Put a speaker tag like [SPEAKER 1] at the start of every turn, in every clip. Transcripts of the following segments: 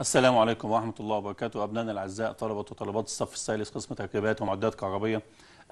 [SPEAKER 1] السلام عليكم ورحمة الله وبركاته أبنائنا الأعزاء طلبة وطلبات الصف الثالث قسم تركيبات ومعدات كهربية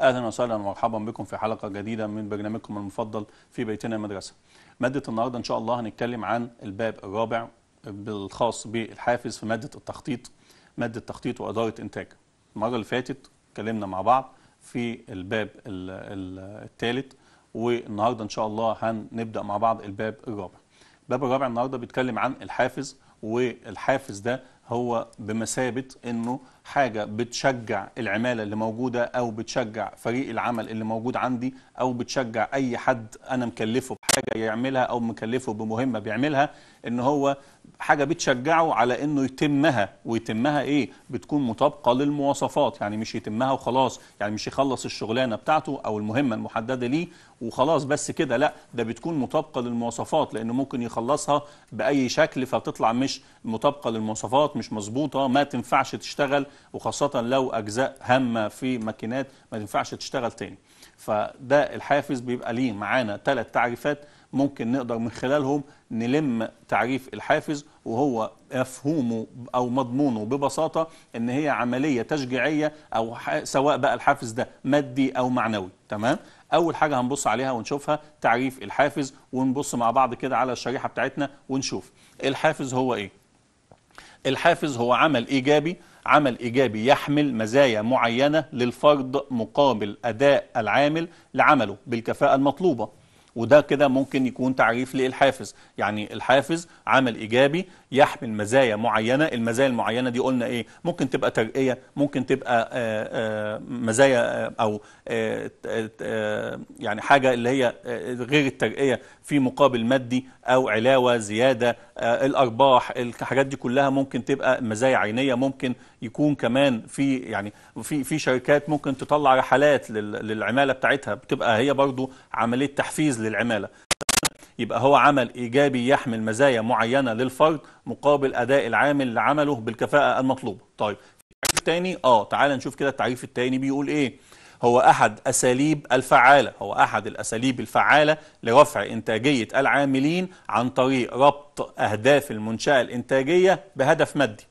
[SPEAKER 1] أهلا وسهلا ومرحبا بكم في حلقة جديدة من برنامجكم المفضل في بيتنا المدرسة مادة النهاردة إن شاء الله هنتكلم عن الباب الرابع بالخاص بالحافز في مادة التخطيط مادة تخطيط وإدارة إنتاج المرة اللي فاتت اتكلمنا مع بعض في الباب الثالث والنهاردة إن شاء الله هنبدأ مع بعض الباب الرابع الباب الرابع النهاردة بيتكلم عن الحافز والحافز ده هو بمثابه انه حاجه بتشجع العماله اللي موجوده او بتشجع فريق العمل اللي موجود عندي او بتشجع اي حد انا مكلفه بحاجه يعملها او مكلفه بمهمه بيعملها ان هو حاجه بتشجعه على انه يتمها ويتمها ايه بتكون مطابقه للمواصفات يعني مش يتمها وخلاص يعني مش يخلص الشغلانه بتاعته او المهمه المحدده ليه وخلاص بس كده لا ده بتكون مطابقه للمواصفات لانه ممكن يخلصها باي شكل فتطلع مش مطابقه للمواصفات مش مظبوطه ما تنفعش تشتغل وخاصه لو اجزاء هامه في ماكينات ما تنفعش تشتغل تاني فده الحافز بيبقى ليه معانا ثلاث تعريفات ممكن نقدر من خلالهم نلم تعريف الحافز وهو مفهومه او مضمونه ببساطه ان هي عمليه تشجيعيه او سواء بقى الحافز ده مادي او معنوي تمام اول حاجه هنبص عليها ونشوفها تعريف الحافز ونبص مع بعض كده على الشريحه بتاعتنا ونشوف الحافز هو ايه الحافز هو عمل إيجابي عمل إيجابي يحمل مزايا معينة للفرد مقابل أداء العامل لعمله بالكفاءة المطلوبة وده كده ممكن يكون تعريف للحافز يعني الحافز عمل إيجابي يحمل مزايا معينة المزايا المعينة دي قلنا إيه ممكن تبقى ترقية ممكن تبقى آه، آه، مزايا آه، أو يعني حاجة اللي هي غير الترقية في مقابل مادي أو علاوة زيادة الأرباح الحاجات دي كلها ممكن تبقى مزايا عينية ممكن يكون كمان في يعني في في شركات ممكن تطلع رحلات للعماله بتاعتها بتبقى هي برضو عمليه تحفيز للعماله يبقى هو عمل ايجابي يحمل مزايا معينه للفرد مقابل اداء العامل لعمله بالكفاءه المطلوبه طيب التعريف الثاني اه تعال نشوف كده التعريف الثاني بيقول ايه هو احد اساليب الفعاله هو احد الاساليب الفعاله لرفع انتاجيه العاملين عن طريق ربط اهداف المنشاه الانتاجيه بهدف مادي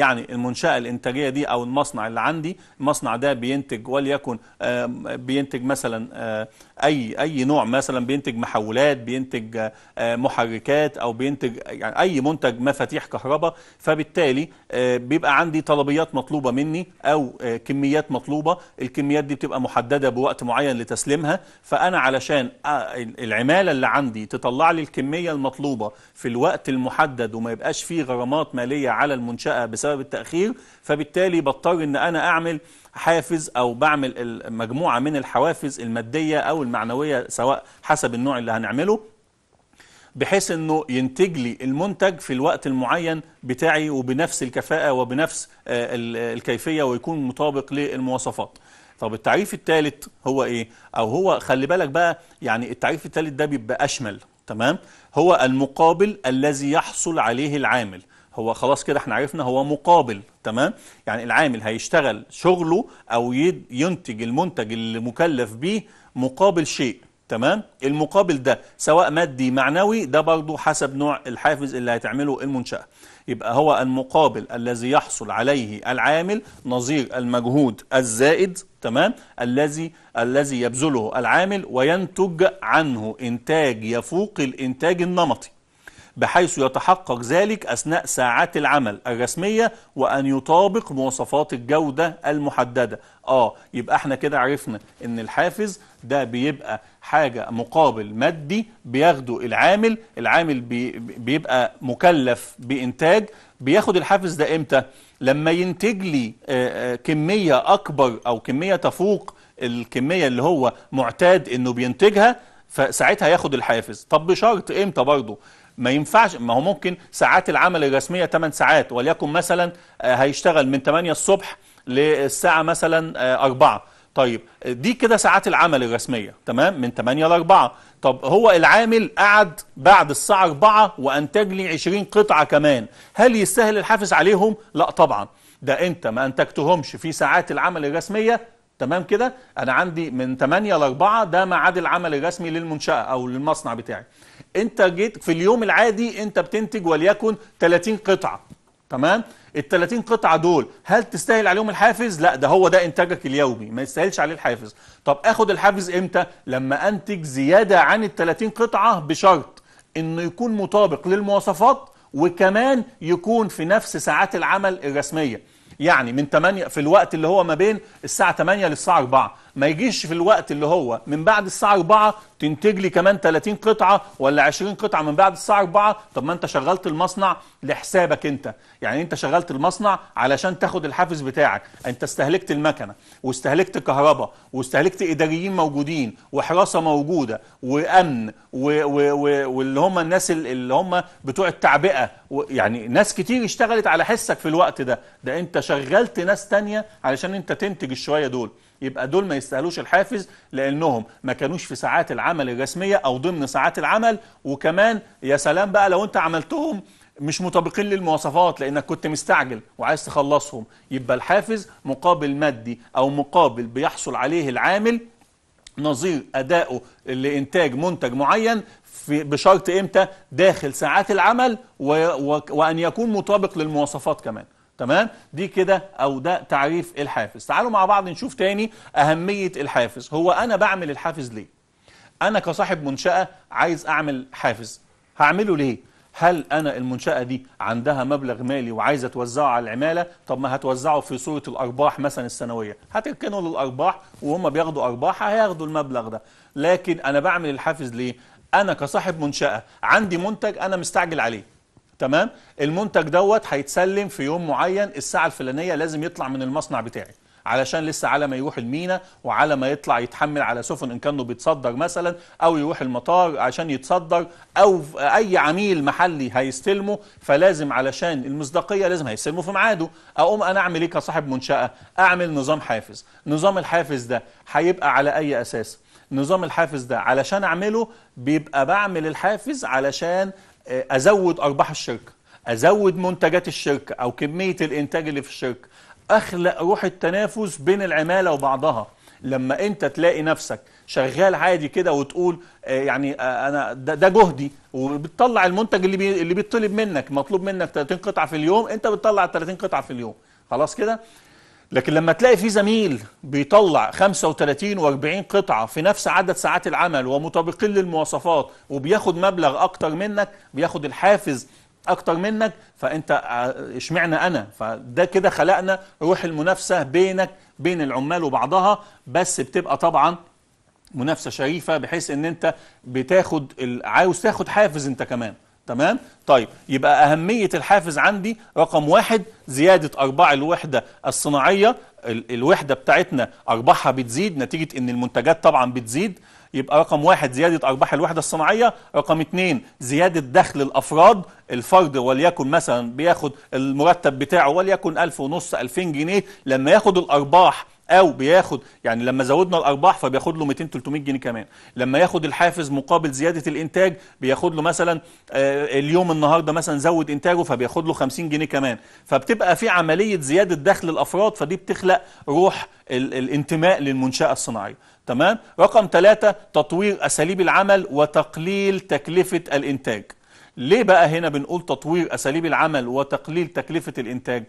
[SPEAKER 1] يعني المنشأة الإنتاجية دي أو المصنع اللي عندي المصنع ده بينتج وليكن بينتج مثلا آه، أي أي نوع مثلا بينتج محولات بينتج آه، محركات أو بينتج يعني أي منتج مفاتيح كهرباء فبالتالي آه، بيبقى عندي طلبيات مطلوبه مني او آه، كميات مطلوبه الكميات دي بتبقى محدده بوقت معين لتسليمها فانا علشان آه، العماله اللي عندي تطلع لي الكميه المطلوبه في الوقت المحدد وما يبقاش فيه غرامات ماليه على المنشاه بسبب التاخير فبالتالي بضطر ان انا اعمل حافز او بعمل مجموعه من الحوافز الماديه او المعنويه سواء حسب النوع اللي هنعمله بحيث انه ينتج لي المنتج في الوقت المعين بتاعي وبنفس الكفاءه وبنفس آه، الكيفيه ويكون مطابق للمواصفات طب التعريف الثالث هو ايه او هو خلي بالك بقى يعني التعريف الثالث ده بيبقى اشمل تمام هو المقابل الذي يحصل عليه العامل هو خلاص كده احنا عرفنا هو مقابل تمام يعني العامل هيشتغل شغله او ينتج المنتج اللي مكلف بيه مقابل شيء تمام المقابل ده سواء مادي معنوي ده برضه حسب نوع الحافز اللي هتعمله المنشأة يبقى هو المقابل الذي يحصل عليه العامل نظير المجهود الزائد تمام الذي الذي يبذله العامل وينتج عنه انتاج يفوق الانتاج النمطي بحيث يتحقق ذلك أثناء ساعات العمل الرسمية وأن يطابق مواصفات الجودة المحددة آه يبقى احنا كده عرفنا ان الحافز ده بيبقى حاجة مقابل مادي بياخده العامل العامل بي بيبقى مكلف بإنتاج بياخد الحافز ده إمتى؟ لما ينتج لي كمية أكبر أو كمية تفوق الكمية اللي هو معتاد إنه بينتجها فساعتها ياخد الحافز طب بشرط إمتى برضه؟ ما ينفعش ما هو ممكن ساعات العمل الرسمية 8 ساعات وليكن مثلا هيشتغل من 8 الصبح للساعة مثلا 4 طيب دي كده ساعات العمل الرسمية تمام من 8 ل 4 طب هو العامل قعد بعد الساعة 4 وأنتج لي 20 قطعة كمان هل يستاهل الحافز عليهم؟ لا طبعا ده أنت ما أنتجتهمش في ساعات العمل الرسمية تمام كده أنا عندي من 8 ل 4 ده ميعاد العمل الرسمي للمنشأة أو للمصنع بتاعي أنت جيت في اليوم العادي أنت بتنتج وليكن 30 قطعة تمام ال 30 قطعه دول هل تستاهل عليهم الحافز لا ده هو ده انتاجك اليومي ما يستاهلش عليه الحافز طب اخد الحافز امتى لما انتج زياده عن ال 30 قطعه بشرط انه يكون مطابق للمواصفات وكمان يكون في نفس ساعات العمل الرسميه يعني من 8 في الوقت اللي هو ما بين الساعه 8 للساعه 4 ما يجيش في الوقت اللي هو من بعد الساعه 4 تنتج لي كمان 30 قطعه ولا 20 قطعه من بعد الساعه 4 طب ما انت شغلت المصنع لحسابك انت يعني انت شغلت المصنع علشان تاخد الحافز بتاعك انت استهلكت المكنه واستهلكت كهرباء واستهلكت اداريين موجودين وحراسه موجوده وامن و و و واللي هم الناس اللي هم بتوع التعبئه يعني ناس كتير اشتغلت على حسك في الوقت ده ده انت شغلت ناس تانية علشان انت تنتج الشويه دول يبقى دول ما يستاهلوش الحافز لانهم ما كانوش في ساعات العمل الرسميه او ضمن ساعات العمل وكمان يا سلام بقى لو انت عملتهم مش مطابقين للمواصفات لانك كنت مستعجل وعايز تخلصهم يبقى الحافز مقابل مادي او مقابل بيحصل عليه العامل نظير ادائه لانتاج منتج معين في بشرط امتى داخل ساعات العمل وان يكون مطابق للمواصفات كمان تمام دي كده او ده تعريف الحافز تعالوا مع بعض نشوف تاني اهميه الحافز هو انا بعمل الحافز ليه انا كصاحب منشاه عايز اعمل حافز هعمله ليه هل انا المنشاه دي عندها مبلغ مالي وعايزه توزعه على العماله طب ما هتوزعه في صوره الارباح مثلا السنويه هتركنه للارباح وهم بياخدوا ارباح هياخدوا المبلغ ده لكن انا بعمل الحافز ليه انا كصاحب منشاه عندي منتج انا مستعجل عليه تمام المنتج دوت هيتسلم في يوم معين الساعه الفلانيه لازم يطلع من المصنع بتاعي علشان لسه على ما يروح المينا وعلى ما يطلع يتحمل على سفن ان كانه بيتصدر مثلا او يروح المطار عشان يتصدر او اي عميل محلي هيستلمه فلازم علشان المصداقيه لازم هيستلمه في ميعاده اقوم انا اعمل ايه كصاحب منشاه اعمل نظام حافز نظام الحافز ده هيبقى على اي اساس نظام الحافز ده علشان اعمله بيبقى بعمل الحافز علشان آه، ازود ارباح الشركه ازود منتجات الشركه او كميه الانتاج اللي في الشركه اخلق روح التنافس بين العماله وبعضها لما انت تلاقي نفسك شغال عادي كده وتقول آه، يعني آه، انا ده, ده جهدي وبتطلع المنتج اللي اللي بيطلب منك مطلوب منك 30 قطعه في اليوم انت بتطلع 30 قطعه في اليوم خلاص كده لكن لما تلاقي في زميل بيطلع 35 و40 قطعة في نفس عدد ساعات العمل ومطابقين للمواصفات وبياخد مبلغ أكتر منك بياخد الحافز أكتر منك فأنت آه، اشمعنى أنا فده كده خلقنا روح المنافسة بينك بين العمال وبعضها بس بتبقى طبعا منافسة شريفة بحيث أن أنت بتاخد عاوز تاخد حافز أنت كمان تمام طيب يبقى أهمية الحافز عندي رقم واحد زيادة أرباع الوحدة الصناعية الوحدة بتاعتنا أرباحها بتزيد نتيجة أن المنتجات طبعا بتزيد يبقى رقم واحد زيادة أرباح الوحدة الصناعية رقم اتنين زيادة دخل الأفراد الفرد وليكن مثلا بياخد المرتب بتاعه وليكن ألف ونص ألفين جنيه لما ياخد الأرباح او بياخد يعني لما زودنا الارباح فبياخد له 200 300 جنيه كمان لما ياخد الحافز مقابل زياده الانتاج بياخد له مثلا آه، اليوم النهارده مثلا زود انتاجه فبياخد له 50 جنيه كمان فبتبقى في عمليه زياده دخل الافراد فدي بتخلق روح الانتماء للمنشاه الصناعيه تمام رقم ثلاثة تطوير اساليب العمل وتقليل تكلفه الانتاج ليه بقى هنا بنقول تطوير اساليب العمل وتقليل تكلفه الانتاج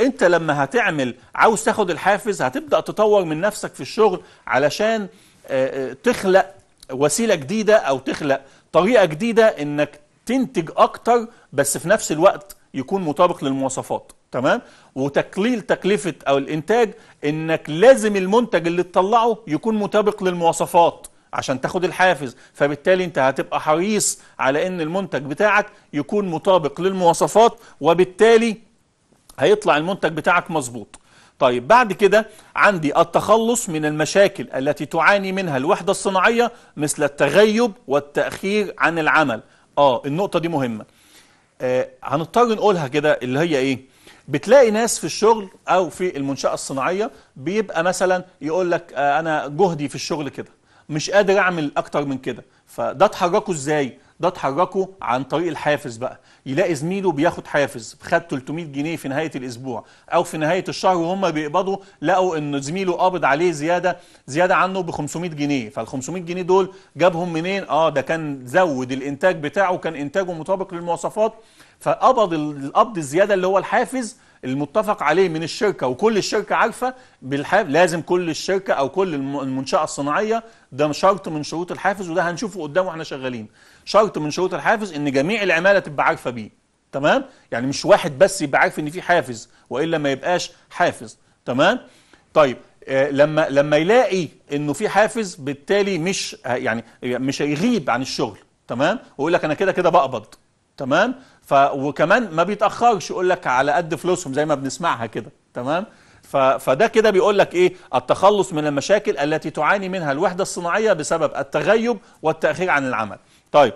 [SPEAKER 1] انت لما هتعمل عاوز تاخد الحافز هتبدا تطور من نفسك في الشغل علشان آه، آه، تخلق وسيله جديده او تخلق طريقه جديده انك تنتج اكتر بس في نفس الوقت يكون مطابق للمواصفات تمام وتقليل تكلفه او الانتاج انك لازم المنتج اللي تطلعه يكون مطابق للمواصفات عشان تاخد الحافز فبالتالي انت هتبقى حريص على ان المنتج بتاعك يكون مطابق للمواصفات وبالتالي هيطلع المنتج بتاعك مظبوط طيب بعد كده عندي التخلص من المشاكل التي تعاني منها الوحدة الصناعية مثل التغيب والتأخير عن العمل اه النقطة دي مهمة آه هنضطر نقولها كده اللي هي ايه بتلاقي ناس في الشغل او في المنشأة الصناعية بيبقى مثلا يقول لك آه انا جهدي في الشغل كده مش قادر اعمل اكتر من كده فده اتحركه ازاي ده اتحركه عن طريق الحافز بقى يلاقي زميله بياخد حافز خد 300 جنيه في نهايه الاسبوع او في نهايه الشهر وهم بيقبضوا لقوا ان زميله قابض عليه زياده زياده عنه ب 500 جنيه فال 500 جنيه دول جابهم منين اه ده كان زود الانتاج بتاعه كان انتاجه مطابق للمواصفات فقبض القبض الزياده اللي هو الحافز المتفق عليه من الشركه وكل الشركه عارفه بالحاف لازم كل الشركه او كل المنشاه الصناعيه ده شرط من شروط الحافز وده هنشوفه قدامه واحنا شغالين شرط من شروط الحافز ان جميع العماله تبقى عارفه بيه تمام يعني مش واحد بس يبقى عارف ان في حافز والا ما يبقاش حافز تمام طيب آه لما لما يلاقي انه في حافز بالتالي مش آه، يعني مش هيغيب عن الشغل تمام ويقول لك انا كده كده بقبض تمام ف وكمان ما بيتاخرش يقول لك على قد فلوسهم زي ما بنسمعها كده تمام ف... فده كده بيقول لك ايه التخلص من المشاكل التي تعاني منها الوحده الصناعيه بسبب التغيب والتاخير عن العمل طيب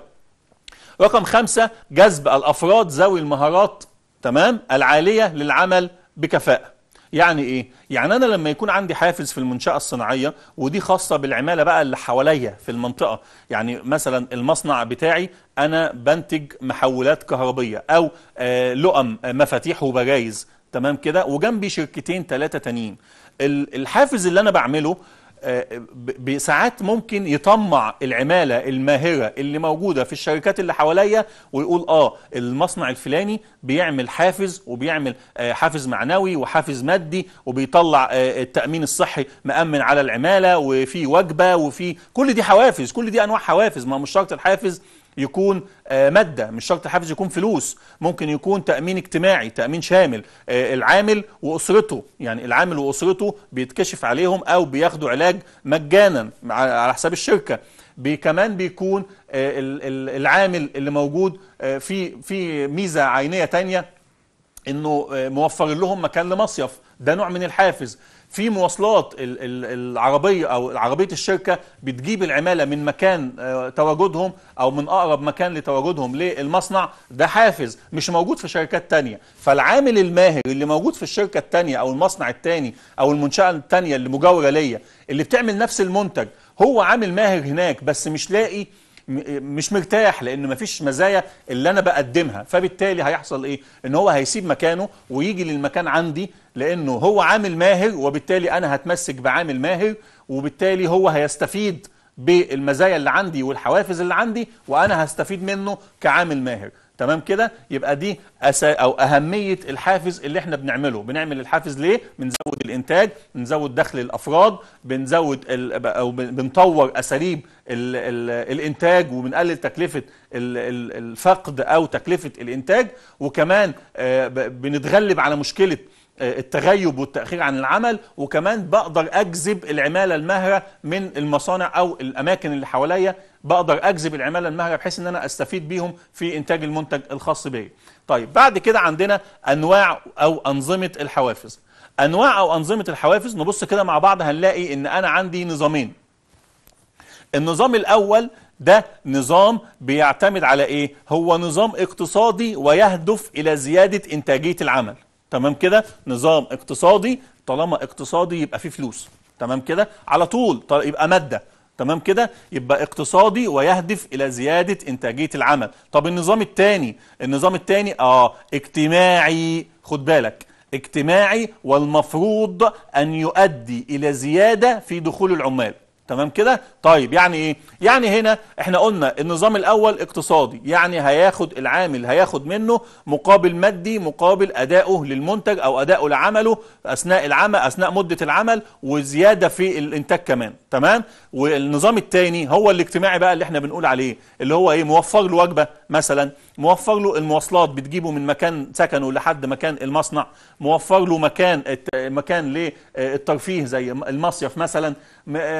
[SPEAKER 1] رقم خمسة جذب الأفراد ذوي المهارات تمام العالية للعمل بكفاءة يعني ايه يعني انا لما يكون عندي حافز في المنشاه الصناعيه ودي خاصه بالعماله بقى اللي حواليا في المنطقه يعني مثلا المصنع بتاعي انا بنتج محولات كهربيه او آه، لؤم آه، مفاتيح وبرايز تمام كده وجنبي شركتين ثلاثه تانيين الحافز اللي انا بعمله آه، بساعات ممكن يطمع العماله الماهره اللي موجوده في الشركات اللي حواليا ويقول اه المصنع الفلاني بيعمل حافز وبيعمل آه، حافز معنوي وحافز مادي وبيطلع آه، التامين الصحي مامن على العماله وفي وجبه وفي كل دي حوافز كل دي انواع حوافز ما مش شرط الحافز يكون آه، مادة مش شرط الحافز يكون فلوس ممكن يكون تأمين اجتماعي تأمين شامل آه، العامل وأسرته يعني العامل وأسرته بيتكشف عليهم أو بياخدوا علاج مجانا على حساب الشركة بي كمان بيكون آه، العامل اللي موجود في في ميزه عينيه تانية انه موفر لهم مكان لمصيف ده نوع من الحافز في مواصلات العربيه او عربيه الشركه بتجيب العماله من مكان آه، تواجدهم او من اقرب مكان لتواجدهم للمصنع ده حافز مش موجود في شركات تانية فالعامل الماهر اللي موجود في الشركه التانية او المصنع التاني او المنشاه التانية اللي مجاوره ليا اللي بتعمل نفس المنتج هو عامل ماهر هناك بس مش لاقي مش مرتاح لان مفيش مزايا اللي انا بقدمها فبالتالي هيحصل ايه ان هو هيسيب مكانه ويجي للمكان عندي لانه هو عامل ماهر وبالتالي انا هتمسك بعامل ماهر وبالتالي هو هيستفيد بالمزايا اللي عندي والحوافز اللي عندي وانا هستفيد منه كعامل ماهر تمام كده يبقى دي أسا او اهميه الحافز اللي احنا بنعمله بنعمل الحافز ليه بنزود الانتاج بنزود دخل الافراد بنزود ال... او بنطور اساليب ال... ال... الانتاج وبنقلل تكلفه ال... الفقد او تكلفه الانتاج وكمان آه، بنتغلب على مشكله آه، التغيب والتأخير عن العمل وكمان بقدر أجذب العمالة المهرة من المصانع أو الأماكن اللي حواليا بقدر اجذب العماله المهره بحيث ان انا استفيد بيهم في انتاج المنتج الخاص بيا طيب بعد كده عندنا انواع او انظمه الحوافز انواع او انظمه الحوافز نبص كده مع بعض هنلاقي ان انا عندي نظامين النظام الاول ده نظام بيعتمد على ايه هو نظام اقتصادي ويهدف الى زياده انتاجيه العمل تمام كده نظام اقتصادي طالما اقتصادي يبقى فيه فلوس تمام كده على طول يبقى ماده تمام كده يبقى اقتصادي ويهدف الى زياده انتاجيه العمل طب النظام الثاني النظام الثاني اه اجتماعي خد بالك اجتماعي والمفروض ان يؤدي الى زياده في دخول العمال تمام كده طيب يعني ايه يعني هنا احنا قلنا النظام الاول اقتصادي يعني هياخد العامل هياخد منه مقابل مادي مقابل اداؤه للمنتج او اداؤه لعمله اثناء العمل اثناء مده العمل وزياده في الانتاج كمان تمام والنظام الثاني هو الاجتماعي بقى اللي احنا بنقول عليه اللي هو ايه موفر له وجبه مثلا موفر له المواصلات بتجيبه من مكان سكنه لحد مكان المصنع موفر له مكان مكان للترفيه زي المصيف مثلا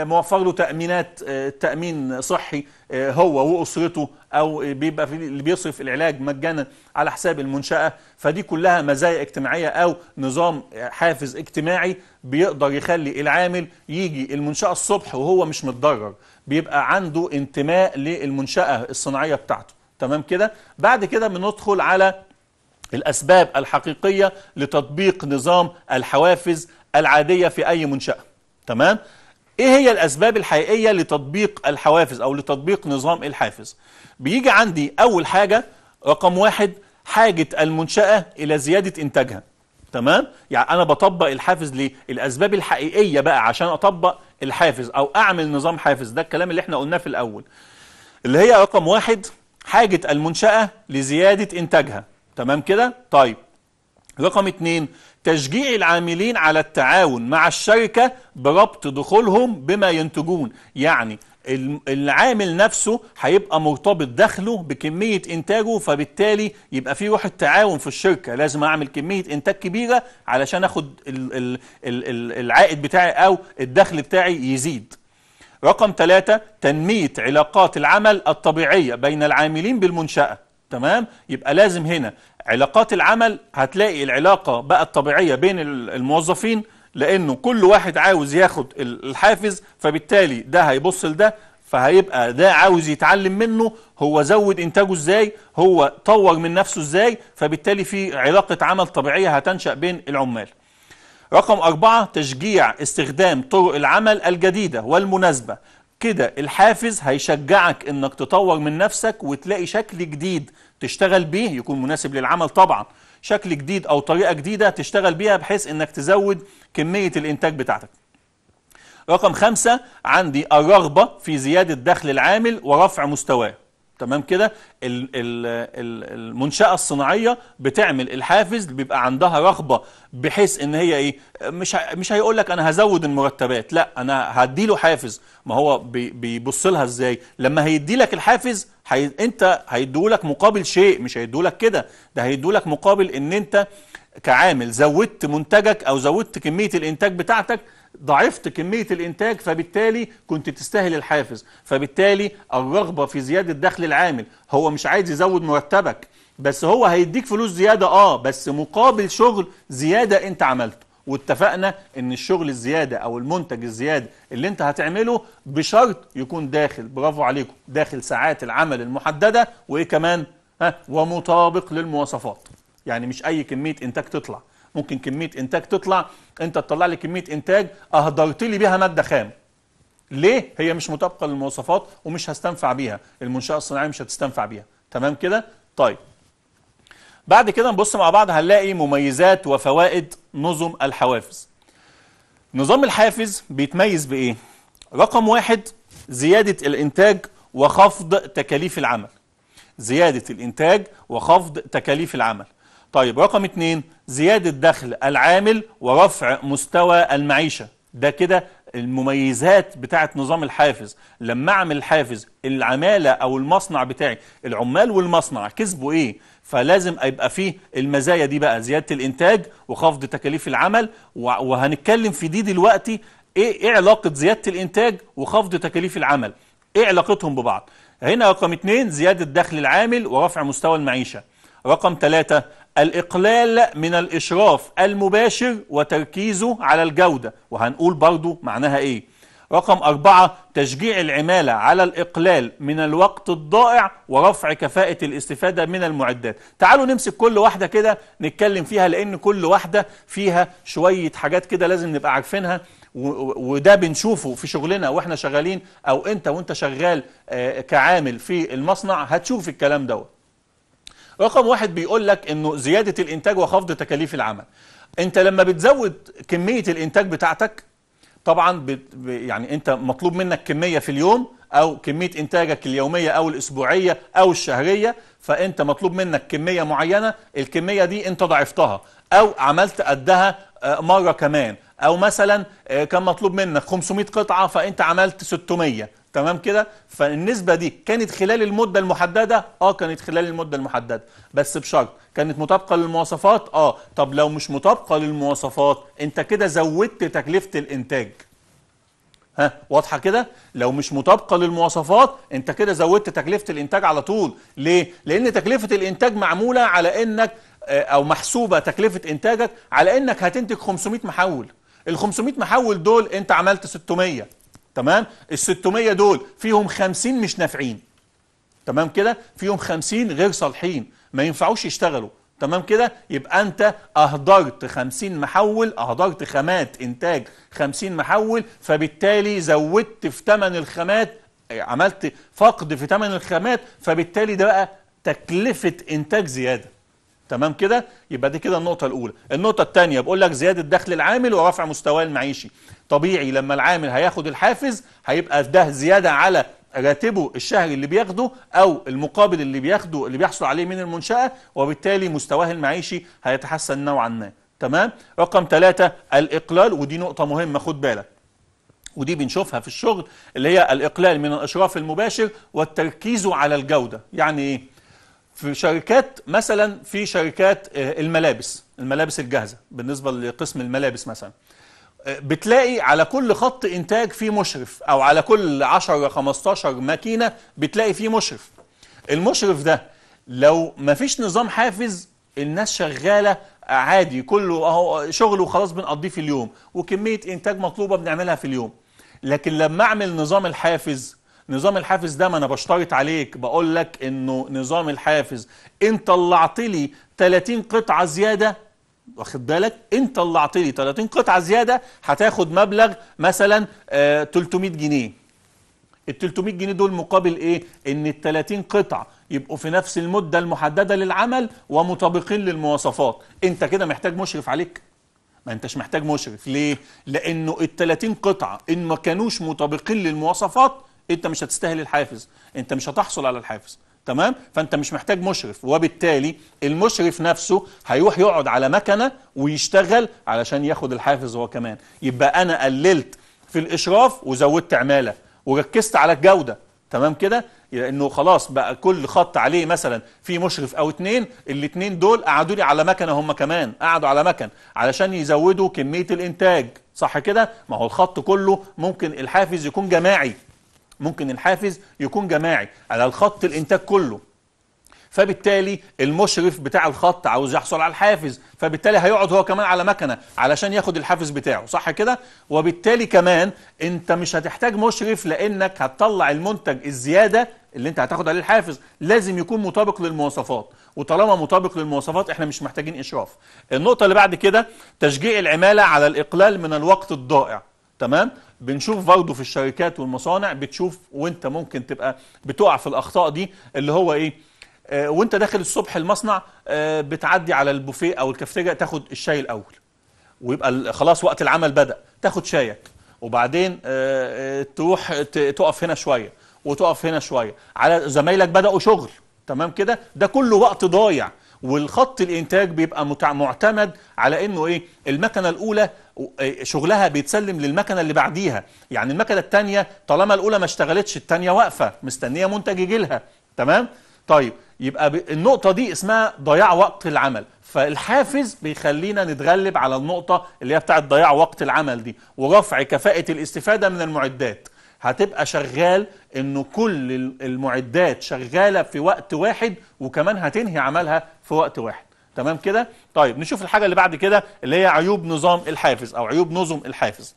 [SPEAKER 1] موفر له تامينات آه، تامين صحي آه، هو واسرته او بيبقى في اللي بيصرف العلاج مجانا على حساب المنشاه فدي كلها مزايا اجتماعيه او نظام حافز اجتماعي بيقدر يخلي العامل يجي المنشاه الصبح وهو مش متضرر بيبقى عنده انتماء للمنشاه الصناعيه بتاعته تمام كده بعد كده بندخل على الأسباب الحقيقية لتطبيق نظام الحوافز العادية في أي منشأة تمام ايه هي الاسباب الحقيقيه لتطبيق الحوافز او لتطبيق نظام الحافز بيجي عندي اول حاجه رقم واحد حاجه المنشاه الى زياده انتاجها تمام يعني انا بطبق الحافز ليه الاسباب الحقيقيه بقى عشان اطبق الحافز او اعمل نظام حافز ده الكلام اللي احنا قلناه في الاول اللي هي رقم واحد حاجة المنشأة لزيادة إنتاجها تمام كده؟ طيب رقم اتنين تشجيع العاملين على التعاون مع الشركة بربط دخولهم بما ينتجون يعني العامل نفسه هيبقى مرتبط دخله بكمية انتاجه فبالتالي يبقى في روح التعاون في الشركة لازم اعمل كمية انتاج كبيرة علشان اخد العائد بتاعي او الدخل بتاعي يزيد رقم ثلاثة تنمية علاقات العمل الطبيعية بين العاملين بالمنشأة تمام يبقى لازم هنا علاقات العمل هتلاقي العلاقة بقى الطبيعية بين الموظفين لأنه كل واحد عاوز ياخد الحافز فبالتالي ده هيبص لده فهيبقى ده عاوز يتعلم منه هو زود انتاجه ازاي هو طور من نفسه ازاي فبالتالي في علاقة عمل طبيعية هتنشأ بين العمال رقم أربعة تشجيع استخدام طرق العمل الجديدة والمناسبة كده الحافز هيشجعك انك تطور من نفسك وتلاقي شكل جديد تشتغل بيه يكون مناسب للعمل طبعا شكل جديد او طريقة جديدة تشتغل بيها بحيث انك تزود كمية الانتاج بتاعتك رقم خمسة عندي الرغبة في زيادة دخل العامل ورفع مستواه تمام كده المنشأة الصناعية بتعمل الحافز بيبقى عندها رغبة بحيث ان هي ايه مش مش هيقول لك انا هزود المرتبات لا انا هديله حافز ما هو بيبص لها ازاي لما هيدي لك الحافز هي انت هيدولك مقابل شيء مش هيدولك كده ده هيدولك مقابل ان انت كعامل زودت منتجك او زودت كمية الانتاج بتاعتك ضعفت كمية الإنتاج فبالتالي كنت تستاهل الحافز فبالتالي الرغبة في زيادة دخل العامل هو مش عايز يزود مرتبك بس هو هيديك فلوس زيادة آه بس مقابل شغل زيادة أنت عملته واتفقنا ان الشغل الزيادة او المنتج الزيادة اللي انت هتعمله بشرط يكون داخل برافو عليكم داخل ساعات العمل المحددة وايه كمان ها ومطابق للمواصفات يعني مش اي كمية انتاج تطلع ممكن كميه انتاج تطلع انت تطلع لي كميه انتاج اهدرت لي بيها ماده خام ليه هي مش مطابقه للمواصفات ومش هستنفع بيها المنشاه الصناعيه مش هتستنفع بيها تمام كده طيب بعد كده نبص مع بعض هنلاقي مميزات وفوائد نظم الحوافز نظام الحافز بيتميز بايه رقم واحد زياده الانتاج وخفض تكاليف العمل زياده الانتاج وخفض تكاليف العمل طيب رقم اتنين زيادة دخل العامل ورفع مستوى المعيشة ده كده المميزات بتاعة نظام الحافز لما اعمل حافز العمالة او المصنع بتاعي العمال والمصنع كسبوا ايه فلازم يبقى فيه المزايا دي بقى زيادة الانتاج وخفض تكاليف العمل وهنتكلم في دي دلوقتي ايه, إيه علاقة زيادة الانتاج وخفض تكاليف العمل ايه علاقتهم ببعض هنا رقم اتنين زيادة دخل العامل ورفع مستوى المعيشة رقم ثلاثة الإقلال من الإشراف المباشر وتركيزه على الجودة وهنقول برضو معناها إيه رقم أربعة تشجيع العمالة على الإقلال من الوقت الضائع ورفع كفاءة الاستفادة من المعدات تعالوا نمسك كل واحدة كده نتكلم فيها لأن كل واحدة فيها شوية حاجات كده لازم نبقى عارفينها وده بنشوفه في شغلنا واحنا شغالين او انت وانت شغال آه، كعامل في المصنع هتشوف الكلام دوت رقم واحد بيقول لك انه زياده الانتاج وخفض تكاليف العمل انت لما بتزود كميه الانتاج بتاعتك طبعا يعني انت مطلوب منك كميه في اليوم او كميه انتاجك اليوميه او الاسبوعيه او الشهريه فانت مطلوب منك كميه معينه الكميه دي انت ضعفتها او عملت قدها آه، مره كمان او مثلا آه، كان مطلوب منك 500 قطعه فانت عملت 600 تمام كده فالنسبه دي كانت خلال المده المحدده اه كانت خلال المده المحدده بس بشرط كانت مطابقه للمواصفات اه طب لو مش مطابقه للمواصفات انت كده زودت تكلفه الانتاج ها واضحه كده لو مش مطابقه للمواصفات انت كده زودت تكلفه الانتاج على طول ليه لان تكلفه الانتاج معموله على انك آه، او محسوبه تكلفه انتاجك على انك هتنتج 500 محول ال 500 محول دول انت عملت 600 تمام ال 600 دول فيهم 50 مش نافعين تمام كده فيهم 50 غير صالحين ما ينفعوش يشتغلوا تمام كده يبقى انت اهدرت 50 محول اهدرت خامات انتاج 50 محول فبالتالي زودت في ثمن الخامات عملت فقد في ثمن الخامات فبالتالي ده بقى تكلفه انتاج زياده تمام كده يبقى دي كده النقطة الأولى النقطة الثانية بقول لك زيادة دخل العامل ورفع مستواه المعيشي طبيعي لما العامل هياخد الحافز هيبقى ده زيادة على راتبه الشهري اللي بياخده أو المقابل اللي بياخده اللي بيحصل عليه من المنشأة وبالتالي مستواه المعيشي هيتحسن نوعا ما تمام رقم ثلاثة الإقلال ودي نقطة مهمة خد بالك ودي بنشوفها في الشغل اللي هي الإقلال من الإشراف المباشر والتركيز على الجودة يعني إيه في شركات مثلا في شركات آه، الملابس الملابس الجاهزة بالنسبة لقسم الملابس مثلا آه، بتلاقي على كل خط إنتاج في مشرف أو على كل 10 15 ماكينة بتلاقي في مشرف المشرف ده لو ما فيش نظام حافز الناس شغالة عادي كله اهو شغله وخلاص بنقضيه في اليوم وكمية إنتاج مطلوبة بنعملها في اليوم لكن لما أعمل نظام الحافز نظام الحافز ده ما انا بشترط عليك بقول لك انه نظام الحافز انت طلعت لي 30 قطعه زياده واخد بالك انت طلعت لي 30 قطعه زياده هتاخد مبلغ مثلا 300 آه، جنيه ال 300 جنيه دول مقابل ايه ان ال 30 قطعه يبقوا في نفس المده المحدده للعمل ومطابقين للمواصفات انت كده محتاج مشرف عليك ما انتش محتاج مشرف ليه لانه ال 30 قطعه ان ما كانوش مطابقين للمواصفات انت مش هتستاهل الحافز انت مش هتحصل على الحافز تمام فانت مش محتاج مشرف وبالتالي المشرف نفسه هيروح يقعد على مكنه ويشتغل علشان ياخد الحافز هو كمان يبقى انا قللت في الاشراف وزودت عماله وركزت على الجوده تمام كده لانه خلاص بقى كل خط عليه مثلا في مشرف او اتنين الاتنين دول قعدوا لي على مكنه هم كمان قعدوا على مكن علشان يزودوا كميه الانتاج صح كده ما هو الخط كله ممكن الحافز يكون جماعي ممكن الحافز يكون جماعي على الخط الانتاج كله فبالتالي المشرف بتاع الخط عاوز يحصل على الحافز فبالتالي هيقعد هو كمان على مكنه علشان ياخد الحافز بتاعه صح كده وبالتالي كمان انت مش هتحتاج مشرف لانك هتطلع المنتج الزياده اللي انت هتاخد عليه الحافز لازم يكون مطابق للمواصفات وطالما مطابق للمواصفات احنا مش محتاجين اشراف النقطه اللي بعد كده تشجيع العماله على الاقلال من الوقت الضائع تمام بنشوف برضه في الشركات والمصانع بتشوف وانت ممكن تبقى بتقع في الاخطاء دي اللي هو ايه آه، وانت داخل الصبح المصنع آه، بتعدي على البوفيه او الكافتيريا تاخد الشاي الاول ويبقى خلاص وقت العمل بدا تاخد شايك وبعدين آه، تروح تقف هنا شويه وتقف هنا شويه على زمايلك بداوا شغل تمام كده ده كله وقت ضايع والخط الانتاج بيبقى معتمد على انه ايه المكنه الاولى إيه، شغلها بيتسلم للمكنه اللي بعديها يعني المكنه الثانيه طالما الاولى ما اشتغلتش الثانيه واقفه مستنيه منتج يجي لها تمام طيب يبقى النقطه دي اسمها ضياع وقت العمل فالحافز بيخلينا نتغلب على النقطه اللي هي بتاعه ضياع وقت العمل دي ورفع كفاءه الاستفاده من المعدات هتبقى شغال انه كل المعدات شغاله في وقت واحد وكمان هتنهي عملها في وقت واحد تمام كده طيب نشوف الحاجه اللي بعد كده اللي هي عيوب نظام الحافز او عيوب نظم الحافز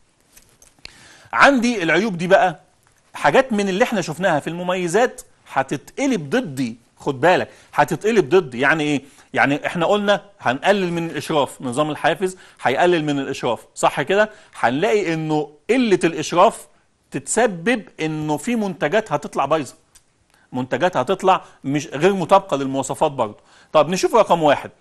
[SPEAKER 1] عندي العيوب دي بقى حاجات من اللي احنا شفناها في المميزات هتتقلب ضدي خد بالك هتتقلب ضدي يعني ايه يعني احنا قلنا هنقلل من الاشراف نظام الحافز هيقلل من الاشراف صح كده هنلاقي انه قله الاشراف تتسبب انه في منتجات هتطلع بايظه منتجات هتطلع مش غير مطابقه للمواصفات برضه طب نشوف رقم واحد